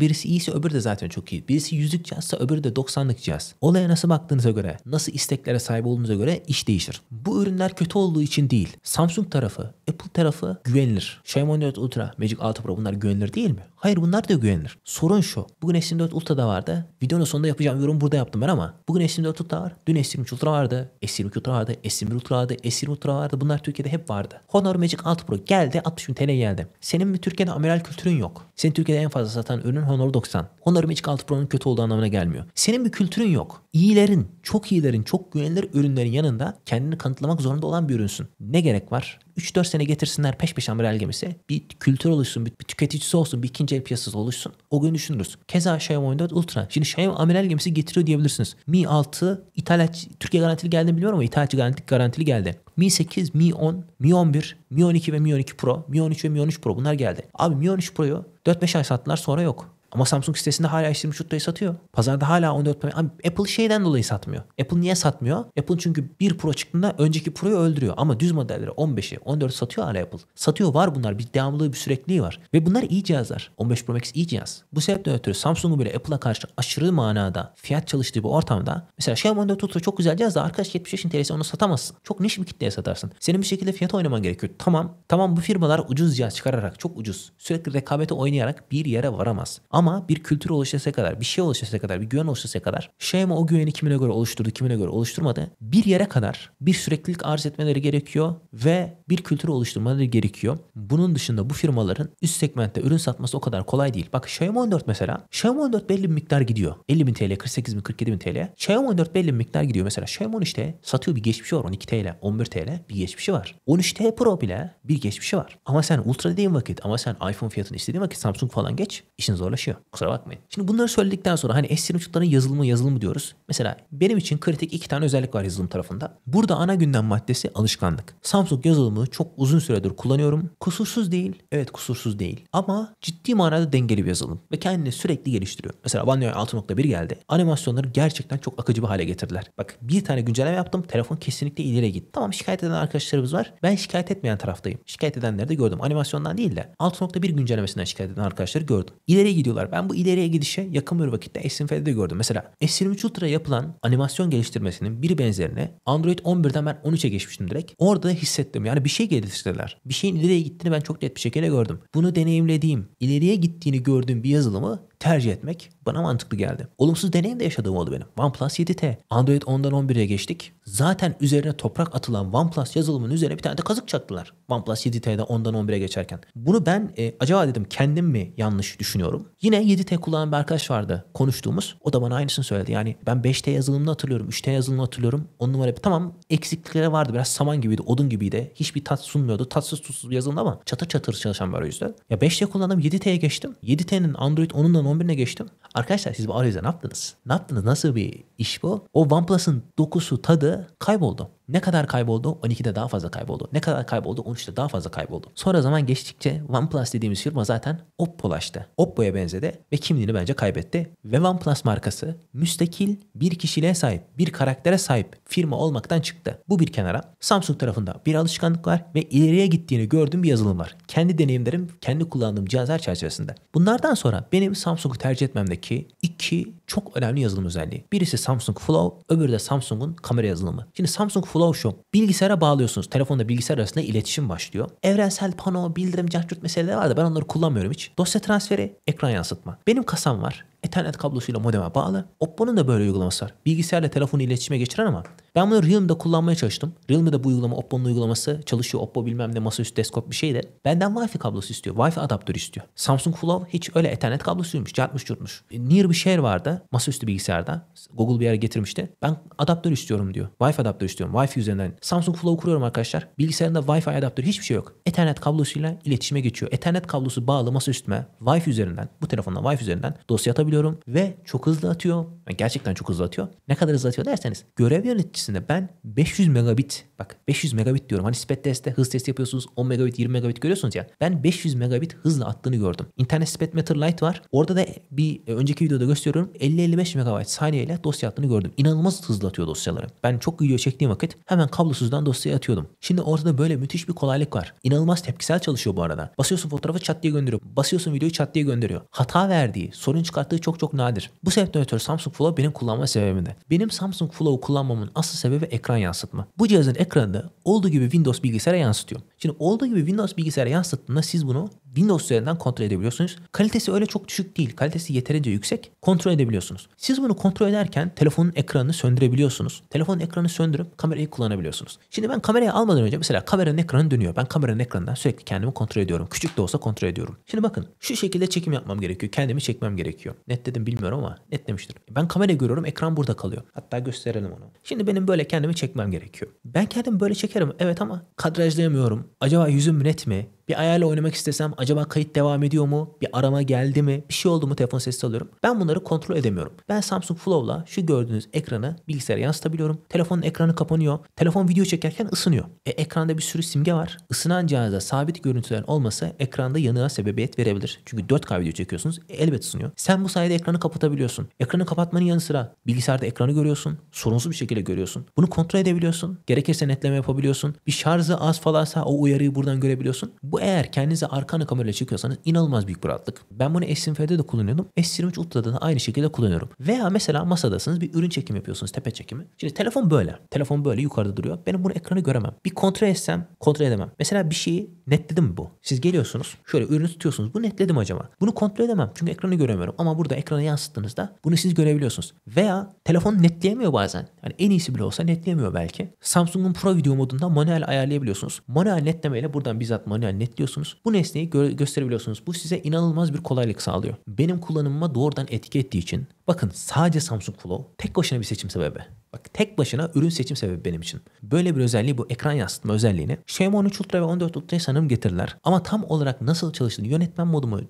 birisi iyiyse öbürü de zaten çok iyi. Birisi yüzlük cihazsa öbürü de 90'lık cihaz. Olaya nasıl baktığınıza göre, nasıl isteklere sahip olduğunuza göre iş değişir. Bu ürünler kötü olduğu için değil. Samsung tarafı, Apple tarafı güvenilir. Xiaomi Note Ultra, Magic 6 Pro bunlar güvenilir değil mi? Hayır bunlar da güvenilir. Sorun şu. Bugün S24 da vardı. Videonun sonunda yapacağım yorum burada yaptım ben ama. Bugün S24 Ultra var. Dün S23 Ultra vardı. S22 Ultra vardı. S21 Ultra vardı. S20 Ultra vardı. Bunlar Türkiye'de hep vardı. Honor Magic 6 Pro geldi. 60 bin TL geldi. Senin bir Türkiye'de amiral kültürün yok. Senin Türkiye'de en fazla satan ürün Honor 90. Honor Magic 6 Pro'nun kötü olduğu anlamına gelmiyor. Senin bir kültürün yok. İyilerin, çok iyilerin, çok güvenilir ürünlerin yanında kendini kanıtlamak zorunda olan bir ürünsün. Ne gerek var? 3-4 sene getirsinler peş peşe amiral gemisi. Bir kültür oluşsun, bir, bir tüketicisi olsun, bir ikinci el piyasası oluşsun. O gün düşünürüz. Keza Xiaomi 4 Ultra. Şimdi Xiaomi amiral gemisi getiriyor diyebilirsiniz. Mi 6 ithalatçı, Türkiye garantili geldi biliyorum ama ithalatçı garantili, garantili geldi. Mi 8, Mi 10, Mi 11, Mi 12 ve Mi 12 Pro, Mi 13 ve Mi 13 Pro bunlar geldi. Abi Mi 13 Pro'yu 4-5 ay sattılar sonra yok. Ama Samsung sitesinde hala işlemci çutlayı satıyor. Pazarda hala 14 Pro. Abi Apple şeyden dolayı satmıyor. Apple niye satmıyor? Apple çünkü bir Pro çıktığında önceki Pro'yu öldürüyor. Ama düz modelleri 15'i 14 satıyor hala Apple. Satıyor var bunlar. Bir devamlılığı bir sürekliliği var. Ve bunlar iyi cihazlar. 15 Pro Max iyi cihaz. Bu sebepten ötürü Samsung'un bile Apple'a karşı aşırı manada fiyat çalıştığı bir ortamda mesela Xiaomi 14 Ultra çok güzel cihaz da arkadaş 75 TL'si onu satamazsın. Çok niş bir kitleye satarsın. Senin bir şekilde fiyat oynaman gerekiyor. Tamam. Tamam bu firmalar ucuz cihaz çıkararak çok ucuz. Sürekli rekabete oynayarak bir yere varamaz. Ama ama bir kültür oluşasına kadar, bir şey oluşasına kadar, bir güven oluşasına kadar Şeyma o güveni kimine göre oluşturdu, kimine göre oluşturmadı. Bir yere kadar bir süreklilik arz etmeleri gerekiyor ve bir kültür oluşturmaları gerekiyor. Bunun dışında bu firmaların üst segmentte ürün satması o kadar kolay değil. Bak Xiaomi 14 mesela. Xiaomi 14 belli bir miktar gidiyor. 50 bin TL, 48 bin, 47 bin TL. Xiaomi 14 belli bir miktar gidiyor mesela. Xiaomi 13 satıyor bir geçmişi var. 12 TL, 11 TL bir geçmişi var. 13T Pro bile bir geçmişi var. Ama sen Ultra dediğin vakit, ama sen iPhone fiyatını istediğin vakit Samsung falan geç. işin zorla karışıyor. Kusura bakmayın. Şimdi bunları söyledikten sonra hani S20 yazılımı yazılımı diyoruz. Mesela benim için kritik iki tane özellik var yazılım tarafında. Burada ana gündem maddesi alışkanlık. Samsung yazılımı çok uzun süredir kullanıyorum. Kusursuz değil. Evet kusursuz değil. Ama ciddi manada dengeli bir yazılım. Ve kendini sürekli geliştiriyor. Mesela One UI 6.1 geldi. Animasyonları gerçekten çok akıcı bir hale getirdiler. Bak bir tane güncelleme yaptım. Telefon kesinlikle ileri gitti. Tamam şikayet eden arkadaşlarımız var. Ben şikayet etmeyen taraftayım. Şikayet edenleri de gördüm. Animasyondan değil de 6.1 güncellemesinden şikayet eden arkadaşları gördüm. İleri gidiyor gidiyorlar. Ben bu ileriye gidişe yakın bir vakitte s 20 de gördüm. Mesela S23 Ultra yapılan animasyon geliştirmesinin bir benzerine Android 11'den ben 13'e geçmiştim direkt. Orada hissettim. Yani bir şey geliştirdiler. Bir şeyin ileriye gittiğini ben çok net bir şekilde gördüm. Bunu deneyimlediğim, ileriye gittiğini gördüğüm bir yazılımı tercih etmek bana mantıklı geldi. Olumsuz deneyim de yaşadığım oldu benim. OnePlus 7T. Android 10'dan 11'e geçtik. Zaten üzerine toprak atılan OnePlus yazılımının üzerine bir tane de kazık çaktılar. OnePlus 7 tde 10'dan 11'e geçerken. Bunu ben e, acaba dedim kendim mi yanlış düşünüyorum? Yine 7T kullanan bir arkadaş vardı konuştuğumuz. O da bana aynısını söyledi. Yani ben 5T yazılımını hatırlıyorum, 3T yazılımını hatırlıyorum. 10 numara tamam eksiklikleri vardı. Biraz saman gibiydi, odun gibiydi. Hiçbir tat sunmuyordu. Tatsız tutsuz bir yazılımdı ama çatır çatır çalışan bir o Ya 5T kullandım 7T'ye geçtim. 7T'nin Android 10'undan Apple'ın 11'ine geçtim. Arkadaşlar siz bu arayüzde ne yaptınız? Ne yaptınız? Nasıl bir iş bu? O OnePlus'ın dokusu, tadı kayboldu. Ne kadar kayboldu? 12'de daha fazla kayboldu. Ne kadar kayboldu? 13'te daha fazla kayboldu. Sonra zaman geçtikçe OnePlus dediğimiz firma zaten Oppo'laştı. Oppo'ya benzedi ve kimliğini bence kaybetti. Ve OnePlus markası müstakil bir kişiliğe sahip, bir karaktere sahip firma olmaktan çıktı. Bu bir kenara. Samsung tarafında bir alışkanlık var ve ileriye gittiğini gördüğüm bir yazılım var. Kendi deneyimlerim, kendi kullandığım cihazlar çerçevesinde. Bunlardan sonra benim Samsung'u tercih etmemdeki iki çok önemli yazılım özelliği. Birisi Samsung Flow, öbürü de Samsung'un kamera yazılımı. Şimdi Samsung Flow şu. Bilgisayara bağlıyorsunuz. Telefonla bilgisayar arasında iletişim başlıyor. Evrensel pano, bildirim, cahçurt meseleleri var da ben onları kullanmıyorum hiç. Dosya transferi, ekran yansıtma. Benim kasam var. Ethernet kablosuyla modeme bağlı. Oppo'nun da böyle uygulaması var. Bilgisayarla telefonu iletişime geçiren ama ben bunu Realme'de kullanmaya çalıştım. Realme'de bu uygulama Oppo'nun uygulaması çalışıyor. Oppo bilmem ne masaüstü deskop bir şey de. Benden Wi-Fi kablosu istiyor. Wi-Fi adaptörü istiyor. Samsung Flow hiç öyle Ethernet kablosuymuş. Çarpmış çurtmuş. E, near bir şehir vardı masaüstü bilgisayarda. Google bir yere getirmişti. Ben adaptör istiyorum diyor. Wi-Fi adaptör istiyorum. Wi-Fi üzerinden. Samsung Flow kuruyorum arkadaşlar. Bilgisayarında Wi-Fi adaptörü hiçbir şey yok. Ethernet kablosuyla iletişime geçiyor. Ethernet kablosu bağlı masaüstüme Wi-Fi üzerinden bu telefonla Wi-Fi üzerinden dosya atabiliyorum buluyorum ve çok hızlı atıyor. Yani gerçekten çok hızlı atıyor. Ne kadar hızlı atıyor derseniz görev yöneticisinde ben 500 megabit bak 500 megabit diyorum. Hani spet testte hız testi yapıyorsunuz 10 megabit 20 megabit görüyorsunuz ya. Ben 500 megabit hızla attığını gördüm. İnternet Speed meter lite var. Orada da bir e, önceki videoda gösteriyorum 50-55 megabayt saniyeyle dosya attığını gördüm. İnanılmaz hızlı atıyor dosyaları. Ben çok video çektiğim vakit hemen kablosuzdan dosyaya atıyordum. Şimdi ortada böyle müthiş bir kolaylık var. İnanılmaz tepkisel çalışıyor bu arada. Basıyorsun fotoğrafı çat diye gönderiyor. Basıyorsun videoyu çat diye gönderiyor. Hata verdiği, sorun çıkarttığı çok çok nadir. Bu sebepten ötürü Samsung Flow benim kullanma sebebimde. Benim Samsung Flow'u kullanmamın asıl sebebi ekran yansıtma. Bu cihazın ekranı olduğu gibi Windows bilgisayara yansıtıyor. Şimdi olduğu gibi Windows bilgisayara yansıttığında siz bunu Windows üzerinden kontrol edebiliyorsunuz. Kalitesi öyle çok düşük değil. Kalitesi yeterince yüksek. Kontrol edebiliyorsunuz. Siz bunu kontrol ederken telefonun ekranını söndürebiliyorsunuz. Telefonun ekranını söndürüp kamerayı kullanabiliyorsunuz. Şimdi ben kamerayı almadan önce mesela kameranın ekranı dönüyor. Ben kameranın ekranından sürekli kendimi kontrol ediyorum. Küçük de olsa kontrol ediyorum. Şimdi bakın şu şekilde çekim yapmam gerekiyor. Kendimi çekmem gerekiyor. Net dedim bilmiyorum ama net demiştir. Ben kamerayı görüyorum ekran burada kalıyor. Hatta gösterelim onu. Şimdi benim böyle kendimi çekmem gerekiyor. Ben kendimi böyle çekerim evet ama kadrajlayamıyorum. Acaba yüzüm net mi? Bir ayarla oynamak istesem acaba kayıt devam ediyor mu? Bir arama geldi mi? Bir şey oldu mu telefon sesi alıyorum. Ben bunları kontrol edemiyorum. Ben Samsung Flow'la şu gördüğünüz ekranı bilgisayara yansıtabiliyorum. Telefonun ekranı kapanıyor. Telefon video çekerken ısınıyor. E, ekranda bir sürü simge var. Isınan cihazda sabit görüntülerin olması ekranda yanığa sebebiyet verebilir. Çünkü 4K video çekiyorsunuz. E, elbet ısınıyor. Sen bu sayede ekranı kapatabiliyorsun. Ekranı kapatmanın yanı sıra bilgisayarda ekranı görüyorsun. Sorunsuz bir şekilde görüyorsun. Bunu kontrol edebiliyorsun. Gerekirse netleme yapabiliyorsun. Bir şarjı az falansa o uyarıyı buradan görebiliyorsun bu eğer kendinize arkanı kamerayla çekiyorsanız inanılmaz büyük bir rahatlık. Ben bunu S20F'de de kullanıyordum. S23 Ultra'da da aynı şekilde kullanıyorum. Veya mesela masadasınız bir ürün çekimi yapıyorsunuz tepe çekimi. Şimdi telefon böyle. Telefon böyle yukarıda duruyor. Benim bunu ekranı göremem. Bir kontrol etsem kontrol edemem. Mesela bir şeyi netledim mi bu? Siz geliyorsunuz. Şöyle ürünü tutuyorsunuz. Bu netledim acaba? Bunu kontrol edemem. Çünkü ekranı göremiyorum. Ama burada ekrana yansıttığınızda bunu siz görebiliyorsunuz. Veya telefon netleyemiyor bazen. Yani en iyisi bile olsa netleyemiyor belki. Samsung'un Pro Video modunda manuel ayarlayabiliyorsunuz. Manuel netlemeyle buradan bizzat manuel net netliyorsunuz. Bu nesneyi gö- gösterebiliyorsunuz. Bu size inanılmaz bir kolaylık sağlıyor. Benim kullanımıma doğrudan etki ettiği için Bakın sadece Samsung Flow tek başına bir seçim sebebi. Bak tek başına ürün seçim sebebi benim için. Böyle bir özelliği bu ekran yansıtma özelliğini Xiaomi 13 Ultra ve 14 Ultra'ya sanırım getirdiler. Ama tam olarak nasıl çalıştığını yönetmen modu mu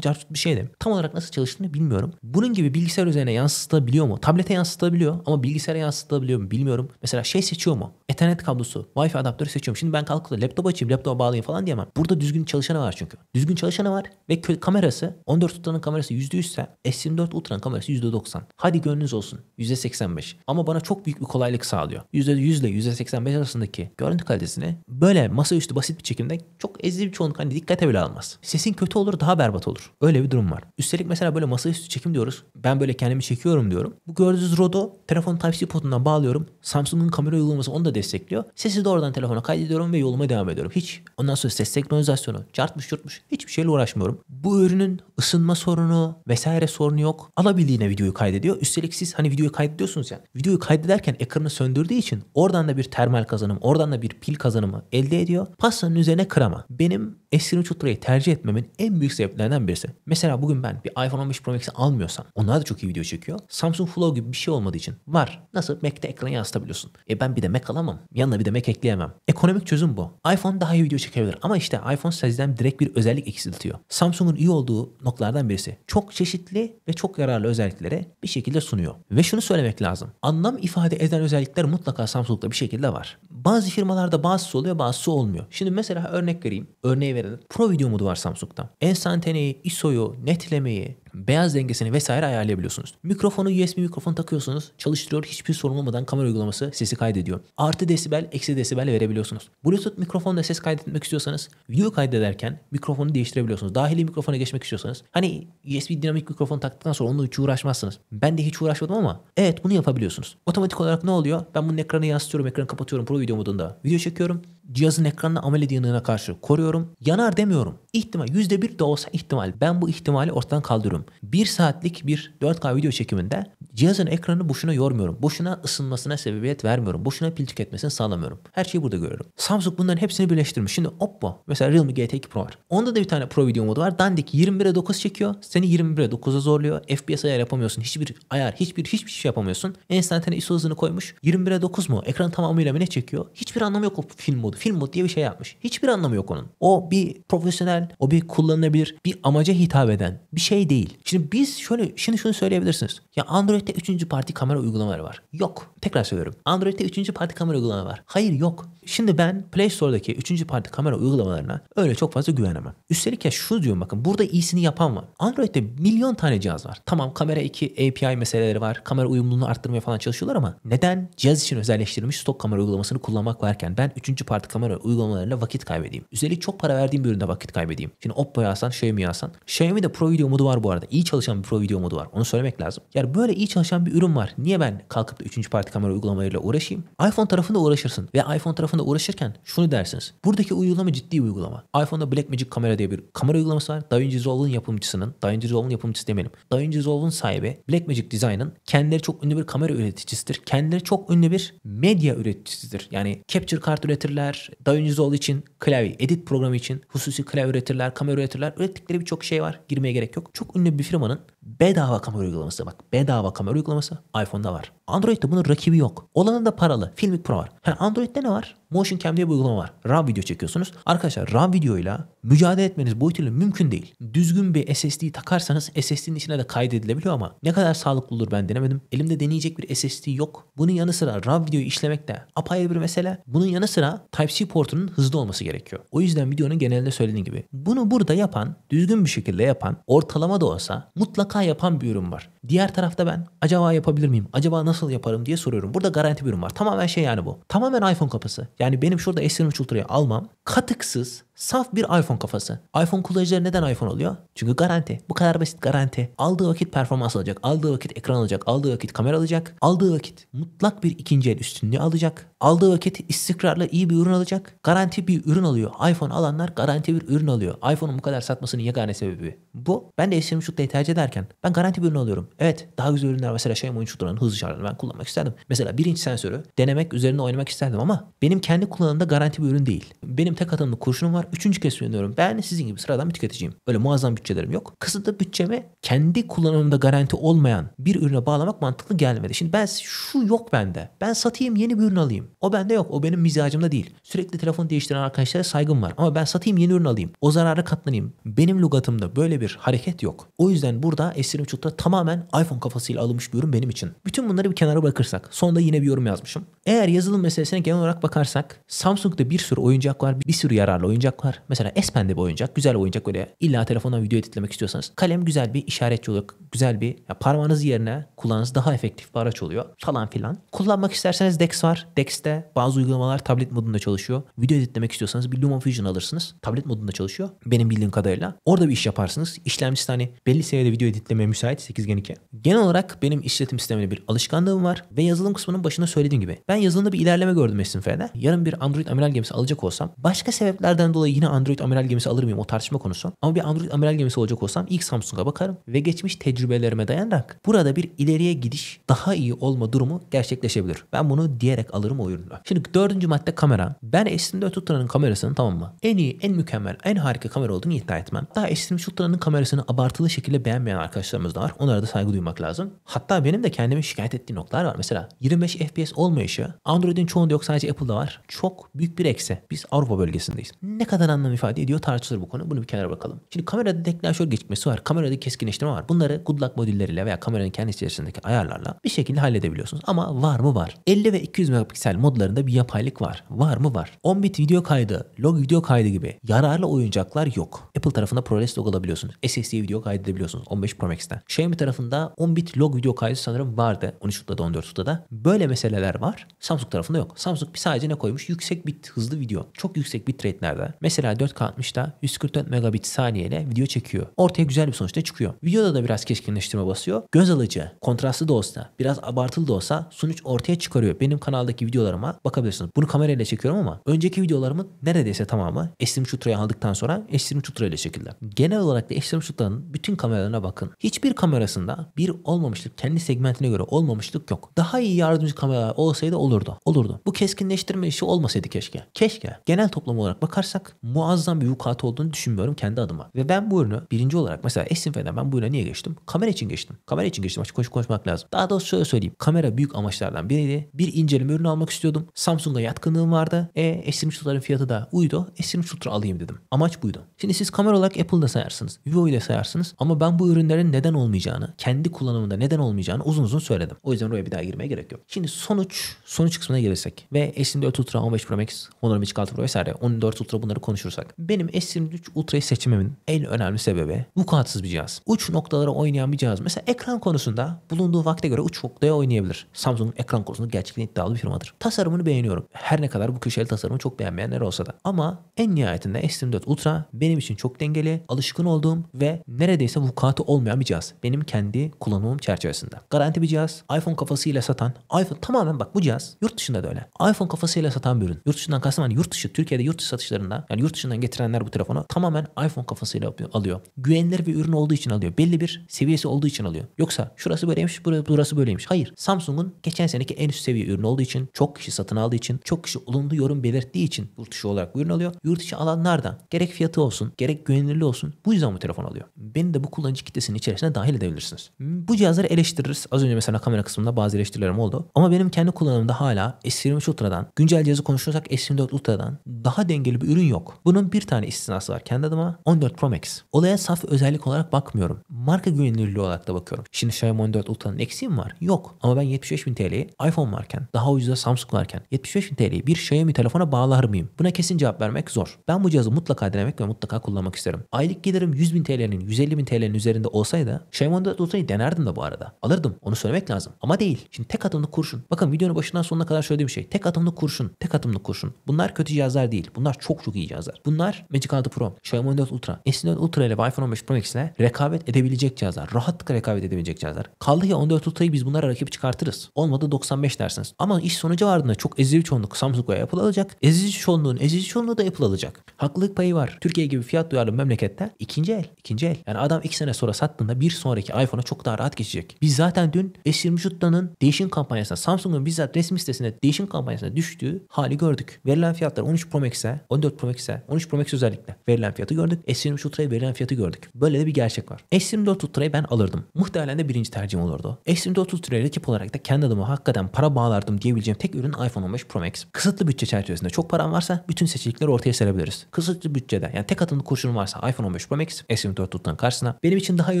cartut bir şey de tam olarak nasıl çalıştığını bilmiyorum. Bunun gibi bilgisayar üzerine yansıtabiliyor mu? Tablete yansıtabiliyor ama bilgisayara yansıtabiliyor mu bilmiyorum. Mesela şey seçiyor mu? Ethernet kablosu, Wi-Fi adaptörü seçiyorum. Şimdi ben kalkıp laptop açayım, laptopa bağlayayım falan diyemem. Burada düzgün çalışanı var çünkü. Düzgün çalışanı var ve kamerası 14 Ultra'nın kamerası %100 ise S24 Ultra'nın kamerası %90. Hadi gönlünüz olsun %85. Ama bana çok büyük bir kolaylık sağlıyor. %100 ile %85 arasındaki görüntü kalitesini böyle masaüstü basit bir çekimde çok ezici bir çoğunluk hani dikkate bile almaz. Sesin kötü olur daha berbat olur. Öyle bir durum var. Üstelik mesela böyle masaüstü çekim diyoruz. Ben böyle kendimi çekiyorum diyorum. Bu gördüğünüz Rodo telefon Type-C portundan bağlıyorum. Samsung'un kamera uygulaması onu da destekliyor. Sesi doğrudan telefona kaydediyorum ve yoluma devam ediyorum. Hiç ondan sonra ses senkronizasyonu, çarpmış çırpmış hiçbir şeyle uğraşmıyorum. Bu ürünün ısınma sorunu vesaire sorunu yok. Alabildiğine üstüne videoyu kaydediyor. Üstelik siz hani videoyu kaydediyorsunuz ya. Videoyu kaydederken ekranı söndürdüğü için oradan da bir termal kazanım, oradan da bir pil kazanımı elde ediyor. Pastanın üzerine kırama. Benim S23 Ultra'yı tercih etmemin en büyük sebeplerinden birisi. Mesela bugün ben bir iPhone 15 Pro Max'i almıyorsam onlar da çok iyi video çekiyor. Samsung Flow gibi bir şey olmadığı için var. Nasıl Mac'te ekran yansıtabiliyorsun? E ben bir de Mac alamam. Yanına bir de Mac ekleyemem. Ekonomik çözüm bu. iPhone daha iyi video çekebilir ama işte iPhone sizden direkt bir özellik eksiltiyor. Samsung'un iyi olduğu noktalardan birisi. Çok çeşitli ve çok yararlı özellikleri bir şekilde sunuyor. Ve şunu söylemek lazım. Anlam ifade eden özellikler mutlaka Samsung'da bir şekilde var. Bazı firmalarda bazısı oluyor bazısı olmuyor. Şimdi mesela örnek vereyim. Örneği Türkiye'de de Pro Video modu var Samsung'da. Enstantaneyi, ISO'yu, netlemeyi, beyaz dengesini vesaire ayarlayabiliyorsunuz. Mikrofonu USB mikrofon takıyorsunuz. Çalıştırıyor hiçbir sorun olmadan kamera uygulaması sesi kaydediyor. Artı desibel, eksi desibel verebiliyorsunuz. Bluetooth mikrofonla ses kaydetmek istiyorsanız video kaydederken mikrofonu değiştirebiliyorsunuz. Dahili mikrofona geçmek istiyorsanız. Hani USB dinamik mikrofon taktıktan sonra onunla hiç uğraşmazsınız. Ben de hiç uğraşmadım ama evet bunu yapabiliyorsunuz. Otomatik olarak ne oluyor? Ben bunun ekranı yansıtıyorum, ekranı kapatıyorum Pro Video modunda. Video çekiyorum cihazın ekranını amoled yanığına karşı koruyorum. Yanar demiyorum. İhtimal %1 de olsa ihtimal. Ben bu ihtimali ortadan kaldırıyorum. 1 saatlik bir 4K video çekiminde cihazın ekranını boşuna yormuyorum. Boşuna ısınmasına sebebiyet vermiyorum. Boşuna pil tüketmesini sağlamıyorum. Her şeyi burada görüyorum. Samsung bunların hepsini birleştirmiş. Şimdi Oppo mesela Realme GT 2 Pro var. Onda da bir tane Pro video modu var. Dandik 21'e 9 çekiyor. Seni 21'e 9'a zorluyor. FPS ayar yapamıyorsun. Hiçbir ayar, hiçbir hiçbir şey yapamıyorsun. Enstantane ISO hızını koymuş. 21'e 9 mu? Ekran tamamıyla mı ne çekiyor? Hiçbir anlamı yok o film modu film mod diye bir şey yapmış. Hiçbir anlamı yok onun. O bir profesyonel, o bir kullanılabilir, bir amaca hitap eden bir şey değil. Şimdi biz şöyle, şimdi şunu söyleyebilirsiniz. Ya Android'de 3. parti kamera uygulamaları var. Yok. Tekrar söylüyorum. Android'de 3. parti kamera uygulamaları var. Hayır yok. Şimdi ben Play Store'daki 3. parti kamera uygulamalarına öyle çok fazla güvenemem. Üstelik ya şunu diyorum bakın burada iyisini yapan var. Android'de milyon tane cihaz var. Tamam kamera 2 API meseleleri var. Kamera uyumluluğunu arttırmaya falan çalışıyorlar ama neden cihaz için özelleştirilmiş stok kamera uygulamasını kullanmak varken ben 3. parti kart, kamera uygulamalarıyla vakit kaybedeyim. Üzeri çok para verdiğim bir üründe vakit kaybedeyim. Şimdi Oppo'ya alsan, Xiaomi'ye alsan. Xiaomi'de Pro Video modu var bu arada. İyi çalışan bir Pro Video modu var. Onu söylemek lazım. Yani böyle iyi çalışan bir ürün var. Niye ben kalkıp da 3. parti kamera uygulamalarıyla uğraşayım? iPhone tarafında uğraşırsın. Ve iPhone tarafında uğraşırken şunu dersiniz. Buradaki uygulama ciddi bir uygulama. iPhone'da Blackmagic kamera diye bir kamera uygulaması var. DaVinci Resolve'un yapımcısının, DaVinci Resolve'un yapımcısı demeyelim. DaVinci Resolve'un sahibi Blackmagic Design'ın kendileri çok ünlü bir kamera üreticisidir. Kendileri çok ünlü bir medya üreticisidir. Yani capture kart üretirler, üretirler. DaVinci Resolve için klavye, edit programı için hususi klavye üretirler, kamera üretirler. Ürettikleri birçok şey var. Girmeye gerek yok. Çok ünlü bir firmanın Bedava kamera uygulaması bak bedava kamera uygulaması iPhone'da var. Android'de bunun rakibi yok. Olanın da paralı. Filmic Pro var. Yani Android'de ne var? Motion Cam diye bir uygulama var. RAW video çekiyorsunuz. Arkadaşlar RAW videoyla mücadele etmeniz boyutuyla mümkün değil. Düzgün bir SSD takarsanız SSD'nin içine de kaydedilebiliyor ama ne kadar sağlıklı olur ben denemedim. Elimde deneyecek bir SSD yok. Bunun yanı sıra RAW videoyu işlemek de apayrı bir mesele. Bunun yanı sıra Type-C portunun hızlı olması gerekiyor. O yüzden videonun genelinde söylediğim gibi. Bunu burada yapan, düzgün bir şekilde yapan, ortalama da olsa mutlaka hata yapan bir ürün var. Diğer tarafta ben acaba yapabilir miyim? Acaba nasıl yaparım diye soruyorum. Burada garanti bir ürün var. Tamamen şey yani bu. Tamamen iPhone kapısı. Yani benim şurada S23 Ultra'yı almam katıksız Saf bir iPhone kafası. iPhone kullanıcıları neden iPhone oluyor? Çünkü garanti. Bu kadar basit garanti. Aldığı vakit performans alacak. Aldığı vakit ekran alacak. Aldığı vakit kamera alacak. Aldığı vakit mutlak bir ikinci el üstünlüğü alacak. Aldığı vakit istikrarlı iyi bir ürün alacak. Garanti bir ürün alıyor. iPhone alanlar garanti bir ürün alıyor. iPhone'un bu kadar satmasının yegane sebebi bu. Ben de eşim çutlayı tercih ederken ben garanti bir ürün alıyorum. Evet daha güzel ürünler mesela şey Xiaomi'nin çutlarının hızlı şarjını ben kullanmak isterdim. Mesela birinci sensörü denemek üzerine oynamak isterdim ama benim kendi kullanımda garanti bir ürün değil. Benim tek atımlı kurşunum var bunlar. Üçüncü kez söylüyorum. Ben sizin gibi sıradan bir tüketiciyim. Öyle muazzam bütçelerim yok. Kısıtlı bütçeme kendi kullanımımda garanti olmayan bir ürüne bağlamak mantıklı gelmedi. Şimdi ben şu yok bende. Ben satayım yeni bir ürün alayım. O bende yok. O benim mizacımda değil. Sürekli telefon değiştiren arkadaşlara saygım var. Ama ben satayım yeni ürün alayım. O zararı katlanayım. Benim lugatımda böyle bir hareket yok. O yüzden burada S23 tamamen iPhone kafasıyla alınmış bir ürün benim için. Bütün bunları bir kenara bırakırsak. Sonunda yine bir yorum yazmışım. Eğer yazılım meselesine genel olarak bakarsak Samsung'da bir sürü oyuncak var. Bir sürü yararlı oyuncak oyuncaklar. Mesela Espen'de bir oyuncak. Güzel oyuncak böyle. İlla telefondan video editlemek istiyorsanız. Kalem güzel bir işaretçi oluyor. Güzel bir ya parmağınız yerine kullanınız daha efektif bir araç oluyor. Falan filan. Kullanmak isterseniz Dex var. Dex'te bazı uygulamalar tablet modunda çalışıyor. Video editlemek istiyorsanız bir LumaFusion alırsınız. Tablet modunda çalışıyor. Benim bildiğim kadarıyla. Orada bir iş yaparsınız. İşlemcisi hani belli seviyede video editlemeye müsait 8 Gen 2. Genel olarak benim işletim sistemine bir alışkanlığım var ve yazılım kısmının başında söylediğim gibi. Ben yazılımda bir ilerleme gördüm SimF'de. Yarın bir Android amiral gemisi alacak olsam başka sebeplerden dolayı dolayı yine Android amiral gemisi alır mıyım o tartışma konusu. Ama bir Android amiral gemisi olacak olsam ilk Samsung'a bakarım ve geçmiş tecrübelerime dayanarak burada bir ileriye gidiş daha iyi olma durumu gerçekleşebilir. Ben bunu diyerek alırım o ürünü. Şimdi dördüncü madde kamera. Ben S24 Ultra'nın kamerasının tamam mı? En iyi, en mükemmel, en harika kamera olduğunu iddia etmem. Daha S23 Ultra'nın kamerasını abartılı şekilde beğenmeyen arkadaşlarımız da var. Onlara da saygı duymak lazım. Hatta benim de kendimi şikayet ettiği noktalar var. Mesela 25 FPS olmayışı Android'in çoğunda yok sadece Apple'da var. Çok büyük bir eksi. Biz Avrupa bölgesindeyiz. Ne kadar kadar anlam ifade ediyor tartışılır bu konu. Bunu bir kenara bakalım. Şimdi kamerada tekrar gecikmesi var. Kamerada keskinleştirme var. Bunları good luck modülleriyle veya kameranın kendi içerisindeki ayarlarla bir şekilde halledebiliyorsunuz. Ama var mı var? 50 ve 200 megapiksel modlarında bir yapaylık var. Var mı var? 10 bit video kaydı, log video kaydı gibi yararlı oyuncaklar yok. Apple tarafında ProRes log alabiliyorsunuz. SSD video kaydedebiliyorsunuz 15 Pro Max'ten. Xiaomi tarafında 10 bit log video kaydı sanırım vardı. 13 da 14 da Böyle meseleler var. Samsung tarafında yok. Samsung bir sadece ne koymuş? Yüksek bit hızlı video. Çok yüksek bit bitrate'lerde Mesela 4K60'da 144 megabit saniyeyle video çekiyor. Ortaya güzel bir sonuçta çıkıyor. Videoda da biraz keskinleştirme basıyor. Göz alıcı, kontrastlı da olsa, biraz abartılı da olsa sonuç ortaya çıkarıyor. Benim kanaldaki videolarıma bakabilirsiniz. Bunu kamerayla çekiyorum ama önceki videolarımın neredeyse tamamı S23 Ultra'yı aldıktan sonra S23 Ultra ile çekildi. Genel olarak da S23 Ultra'nın bütün kameralarına bakın. Hiçbir kamerasında bir olmamışlık, kendi segmentine göre olmamışlık yok. Daha iyi yardımcı kameralar olsaydı olurdu. Olurdu. Bu keskinleştirme işi olmasaydı keşke. Keşke. Genel toplam olarak bakarsak muazzam bir vukuat olduğunu düşünmüyorum kendi adıma. Ve ben bu ürünü birinci olarak mesela Esinfe'den ben bu ürüne niye geçtim? Kamera için geçtim. Kamera için geçtim. Açık konuşmak lazım. Daha doğrusu şöyle söyleyeyim. Kamera büyük amaçlardan biriydi. Bir inceleme ürünü almak istiyordum. Samsung'a yatkınlığım vardı. E S23 Ultra'nın fiyatı da uydu. S23 Ultra alayım dedim. Amaç buydu. Şimdi siz kamera olarak Apple'da sayarsınız. Vivo'yu da sayarsınız. Ama ben bu ürünlerin neden olmayacağını, kendi kullanımında neden olmayacağını uzun uzun söyledim. O yüzden oraya bir daha girmeye gerek yok. Şimdi sonuç, sonuç kısmına gelirsek ve S24 Ultra, 15 Pro Max, Honor 6 Pro vesaire 14 Ultra bunları konuşursak benim S23 Ultra'yı seçmemin en önemli sebebi vukuatsız bir cihaz. Uç noktalara oynayan bir cihaz. Mesela ekran konusunda bulunduğu vakte göre uç noktaya oynayabilir. Samsung ekran konusunda gerçekten iddialı bir firmadır. Tasarımını beğeniyorum. Her ne kadar bu köşeli tasarımı çok beğenmeyenler olsa da. Ama en nihayetinde S24 Ultra benim için çok dengeli, alışkın olduğum ve neredeyse vukuatı olmayan bir cihaz. Benim kendi kullanımım çerçevesinde. Garanti bir cihaz. iPhone kafasıyla satan. iPhone tamamen bak bu cihaz yurt dışında da öyle. iPhone kafasıyla satan bir ürün. Yurt dışından kastım hani yurt dışı, Türkiye'de yurt dışı satışlarında yani yurt dışından getirenler bu telefonu tamamen iPhone kafasıyla yapıyor, alıyor. Güvenilir bir ürün olduğu için alıyor. Belli bir seviyesi olduğu için alıyor. Yoksa şurası böyleymiş, burası böyleymiş. Hayır. Samsung'un geçen seneki en üst seviye ürün olduğu için, çok kişi satın aldığı için, çok kişi olumlu yorum belirttiği için yurt dışı olarak ürün alıyor. Yurt dışı alanlardan gerek fiyatı olsun, gerek güvenilirliği olsun bu yüzden bu telefon alıyor. Beni de bu kullanıcı kitlesinin içerisine dahil edebilirsiniz. Bu cihazları eleştiririz. Az önce mesela kamera kısmında bazı eleştirilerim oldu. Ama benim kendi kullanımda hala S23 Ultra'dan, güncel cihazı konuşursak S24 Ultra'dan daha dengeli bir ürün yok yok. Bunun bir tane istisnası var kendi adıma 14 Pro Max. Olaya saf özellik olarak bakmıyorum. Marka güvenilirliği olarak da bakıyorum. Şimdi Xiaomi 14 Ultra'nın eksiği mi var? Yok. Ama ben 75 bin TL'yi iPhone varken, daha ucuza Samsung varken 75 bin TL'yi bir Xiaomi telefona bağlar mıyım? Buna kesin cevap vermek zor. Ben bu cihazı mutlaka denemek ve mutlaka kullanmak isterim. Aylık gelirim bin TL'nin, 150 bin TL'nin üzerinde olsaydı Xiaomi 14 Ultra'yı denerdim de bu arada. Alırdım. Onu söylemek lazım. Ama değil. Şimdi tek atımlı kurşun. Bakın videonun başından sonuna kadar söylediğim şey. Tek atımlı kurşun. Tek atımlı kurşun. Bunlar kötü cihazlar değil. Bunlar çok çok iyi cihazlar. Bunlar Magic 6 Pro, Xiaomi 14 Ultra, S4 Ultra ile iPhone 15 Pro Max ile rekabet edebilecek cihazlar. Rahatlıkla rekabet edebilecek cihazlar. Kaldı ki 14 Ultra'yı biz bunlara rakip çıkartırız. Olmadı 95 dersiniz. Ama iş sonucu vardığında çok ezici çoğunluk Samsung'a ve Apple alacak. Ezici çoğunluğun ezici çoğunluğu da Apple alacak. Haklılık payı var. Türkiye gibi fiyat duyarlı memlekette ikinci el. ikinci el. Yani adam 2 sene sonra sattığında bir sonraki iPhone'a çok daha rahat geçecek. Biz zaten dün S23 Ultra'nın değişim kampanyasına Samsung'un bizzat resmi sitesinde değişim kampanyasına düştüğü hali gördük. Verilen fiyatlar 13 Pro Max'e 14 Pro Max Max'e, 13 Pro Max özellikle verilen fiyatı gördük. S23 Ultra'ya verilen fiyatı gördük. Böyle de bir gerçek var. S24 Ultra'yı ben alırdım. Muhtemelen de birinci tercihim olurdu. S24 Ultra'yı rakip olarak da kendi adıma hakikaten para bağlardım diyebileceğim tek ürün iPhone 15 Pro Max. Kısıtlı bütçe çerçevesinde çok param varsa bütün seçenekleri ortaya serebiliriz. Kısıtlı bütçede yani tek atımlık kurşunum varsa iPhone 15 Pro Max, S24 Ultra'nın karşısına. Benim için daha iyi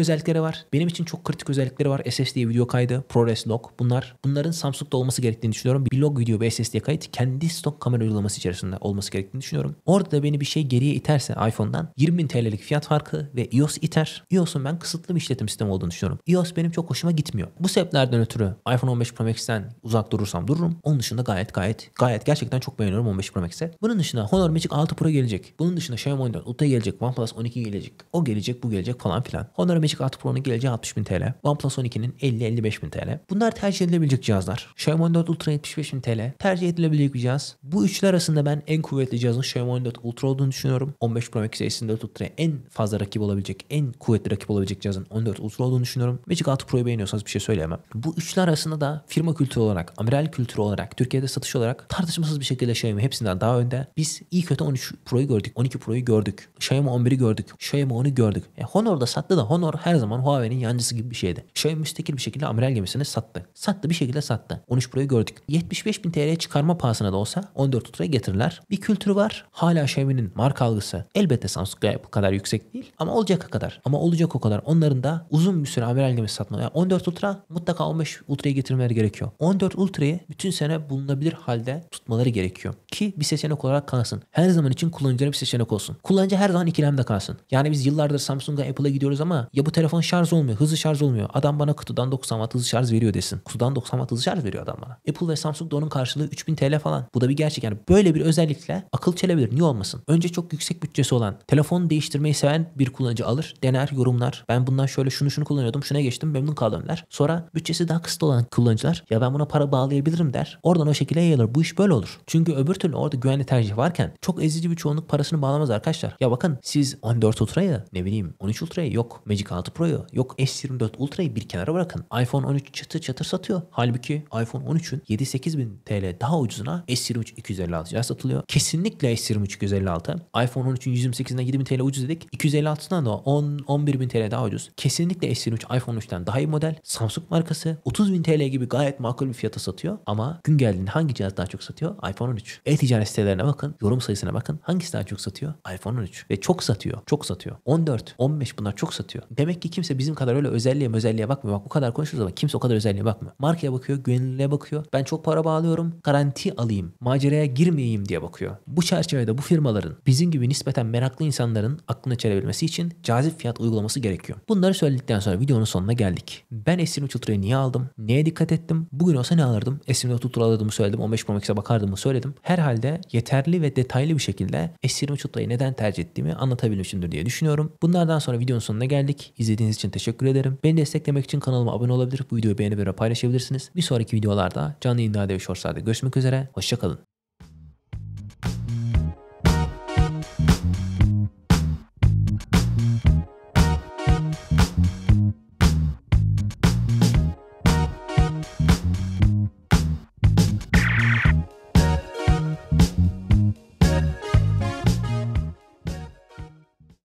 özellikleri var. Benim için çok kritik özellikleri var. SSD video kaydı, ProRes Log bunlar. Bunların Samsung'da olması gerektiğini düşünüyorum. Bir log video ve SSD kayıt kendi stok kamera uygulaması içerisinde olması gerektiğini düşünüyorum. Orada Orada beni bir şey geriye iterse iPhone'dan 20.000 TL'lik fiyat farkı ve iOS iter. iOS'un ben kısıtlı bir işletim sistemi olduğunu düşünüyorum. iOS benim çok hoşuma gitmiyor. Bu sebeplerden ötürü iPhone 15 Pro Max'ten uzak durursam dururum. Onun dışında gayet gayet gayet gerçekten çok beğeniyorum 15 Pro Max'e. Bunun dışında Honor Magic 6 Pro gelecek. Bunun dışında Xiaomi 14 Ultra gelecek. OnePlus 12 gelecek. O gelecek bu gelecek falan filan. Honor Magic 6 Pro'nun geleceği 60.000 TL. OnePlus 12'nin 50-55.000 TL. Bunlar tercih edilebilecek cihazlar. Xiaomi 14 Ultra 75.000 TL. Tercih edilebilecek bir cihaz. Bu üçler arasında ben en kuvvetli cihazın Xiaomi 14 14 Ultra olduğunu düşünüyorum. 15 Pro Max S24 Ultra'ya en fazla rakip olabilecek, en kuvvetli rakip olabilecek cihazın 14 Ultra olduğunu düşünüyorum. Magic 6 Pro'yu beğeniyorsanız bir şey söyleyemem. Bu üçlü arasında da firma kültürü olarak, amiral kültürü olarak, Türkiye'de satış olarak tartışmasız bir şekilde Xiaomi hepsinden daha önde. Biz iyi kötü 13 Pro'yu gördük, 12 Pro'yu gördük, Xiaomi 11'i gördük, Xiaomi 10'u gördük. E, Honor da sattı da Honor her zaman Huawei'nin yancısı gibi bir şeydi. Xiaomi müstakil bir şekilde amiral gemisini sattı. Sattı bir şekilde sattı. 13 Pro'yu gördük. 75 bin TL çıkarma pahasına da olsa 14 Ultra'ya getirirler. Bir kültürü var. Hala Hala Xiaomi'nin marka algısı elbette Samsung'a bu kadar yüksek değil ama olacak o kadar. Ama olacak o kadar. Onların da uzun bir süre amiral gemisi satma. Yani 14 Ultra mutlaka 15 Ultra'yı getirmeleri gerekiyor. 14 Ultra'yı bütün sene bulunabilir halde tutmaları gerekiyor. Ki bir seçenek olarak kalsın. Her zaman için kullanıcılara bir seçenek olsun. Kullanıcı her zaman ikilemde kalsın. Yani biz yıllardır Samsung'a Apple'a gidiyoruz ama ya bu telefon şarj olmuyor. Hızlı şarj olmuyor. Adam bana kutudan 90 watt hızlı şarj veriyor desin. Kutudan 90 watt hızlı şarj veriyor adam bana. Apple ve Samsung da onun karşılığı 3000 TL falan. Bu da bir gerçek yani. Böyle bir özellikle akıl çelebilir. Niye olmasın. Önce çok yüksek bütçesi olan, telefon değiştirmeyi seven bir kullanıcı alır, dener, yorumlar. Ben bundan şöyle şunu şunu kullanıyordum, şuna geçtim, memnun kaldım der. Sonra bütçesi daha kısıtlı olan kullanıcılar ya ben buna para bağlayabilirim der. Oradan o şekilde yayılır. Bu iş böyle olur. Çünkü öbür türlü orada güvenli tercih varken çok ezici bir çoğunluk parasını bağlamaz arkadaşlar. Ya bakın siz 14 Ultra'yı ne bileyim 13 Ultra'yı yok Magic 6 Pro'yu yok S24 Ultra'yı bir kenara bırakın. iPhone 13 çatır çatır satıyor. Halbuki iPhone 13'ün 7-8 bin TL daha ucuzuna S23 256 satılıyor. Kesinlikle S23 356. iPhone 13'ün 128'inden 7000 TL ucuz dedik. 256'dan da 10 11000 TL daha ucuz. Kesinlikle S23 iPhone 3'ten daha iyi model. Samsung markası 30.000 TL gibi gayet makul bir fiyata satıyor. Ama gün geldiğinde hangi cihaz daha çok satıyor? iPhone 13. E-ticaret sitelerine bakın. Yorum sayısına bakın. Hangisi daha çok satıyor? iPhone 13. Ve çok satıyor. Çok satıyor. 14, 15 bunlar çok satıyor. Demek ki kimse bizim kadar öyle özelliğe özelliğe bakmıyor. Bak bu kadar konuşuyoruz ama kimse o kadar özelliğe bakmıyor. Markaya bakıyor, güvenilirliğe bakıyor. Ben çok para bağlıyorum. Garanti alayım. Maceraya girmeyeyim diye bakıyor. Bu çerçevede bu firmaların bizim gibi nispeten meraklı insanların aklını çelebilmesi için cazip fiyat uygulaması gerekiyor. Bunları söyledikten sonra videonun sonuna geldik. Ben Esrin Uçultura'yı niye aldım? Neye dikkat ettim? Bugün olsa ne alırdım? Esrin Uçultura alırdığımı söyledim. 15 Pro Max'e bakardım söyledim. Herhalde yeterli ve detaylı bir şekilde S20 Ultra'yı neden tercih ettiğimi anlatabilmişimdir diye düşünüyorum. Bunlardan sonra videonun sonuna geldik. İzlediğiniz için teşekkür ederim. Beni desteklemek için kanalıma abone olabilir. Bu videoyu beğenip ve paylaşabilirsiniz. Bir sonraki videolarda canlı yayınlarda ve shortslarda görüşmek üzere. Hoşçakalın.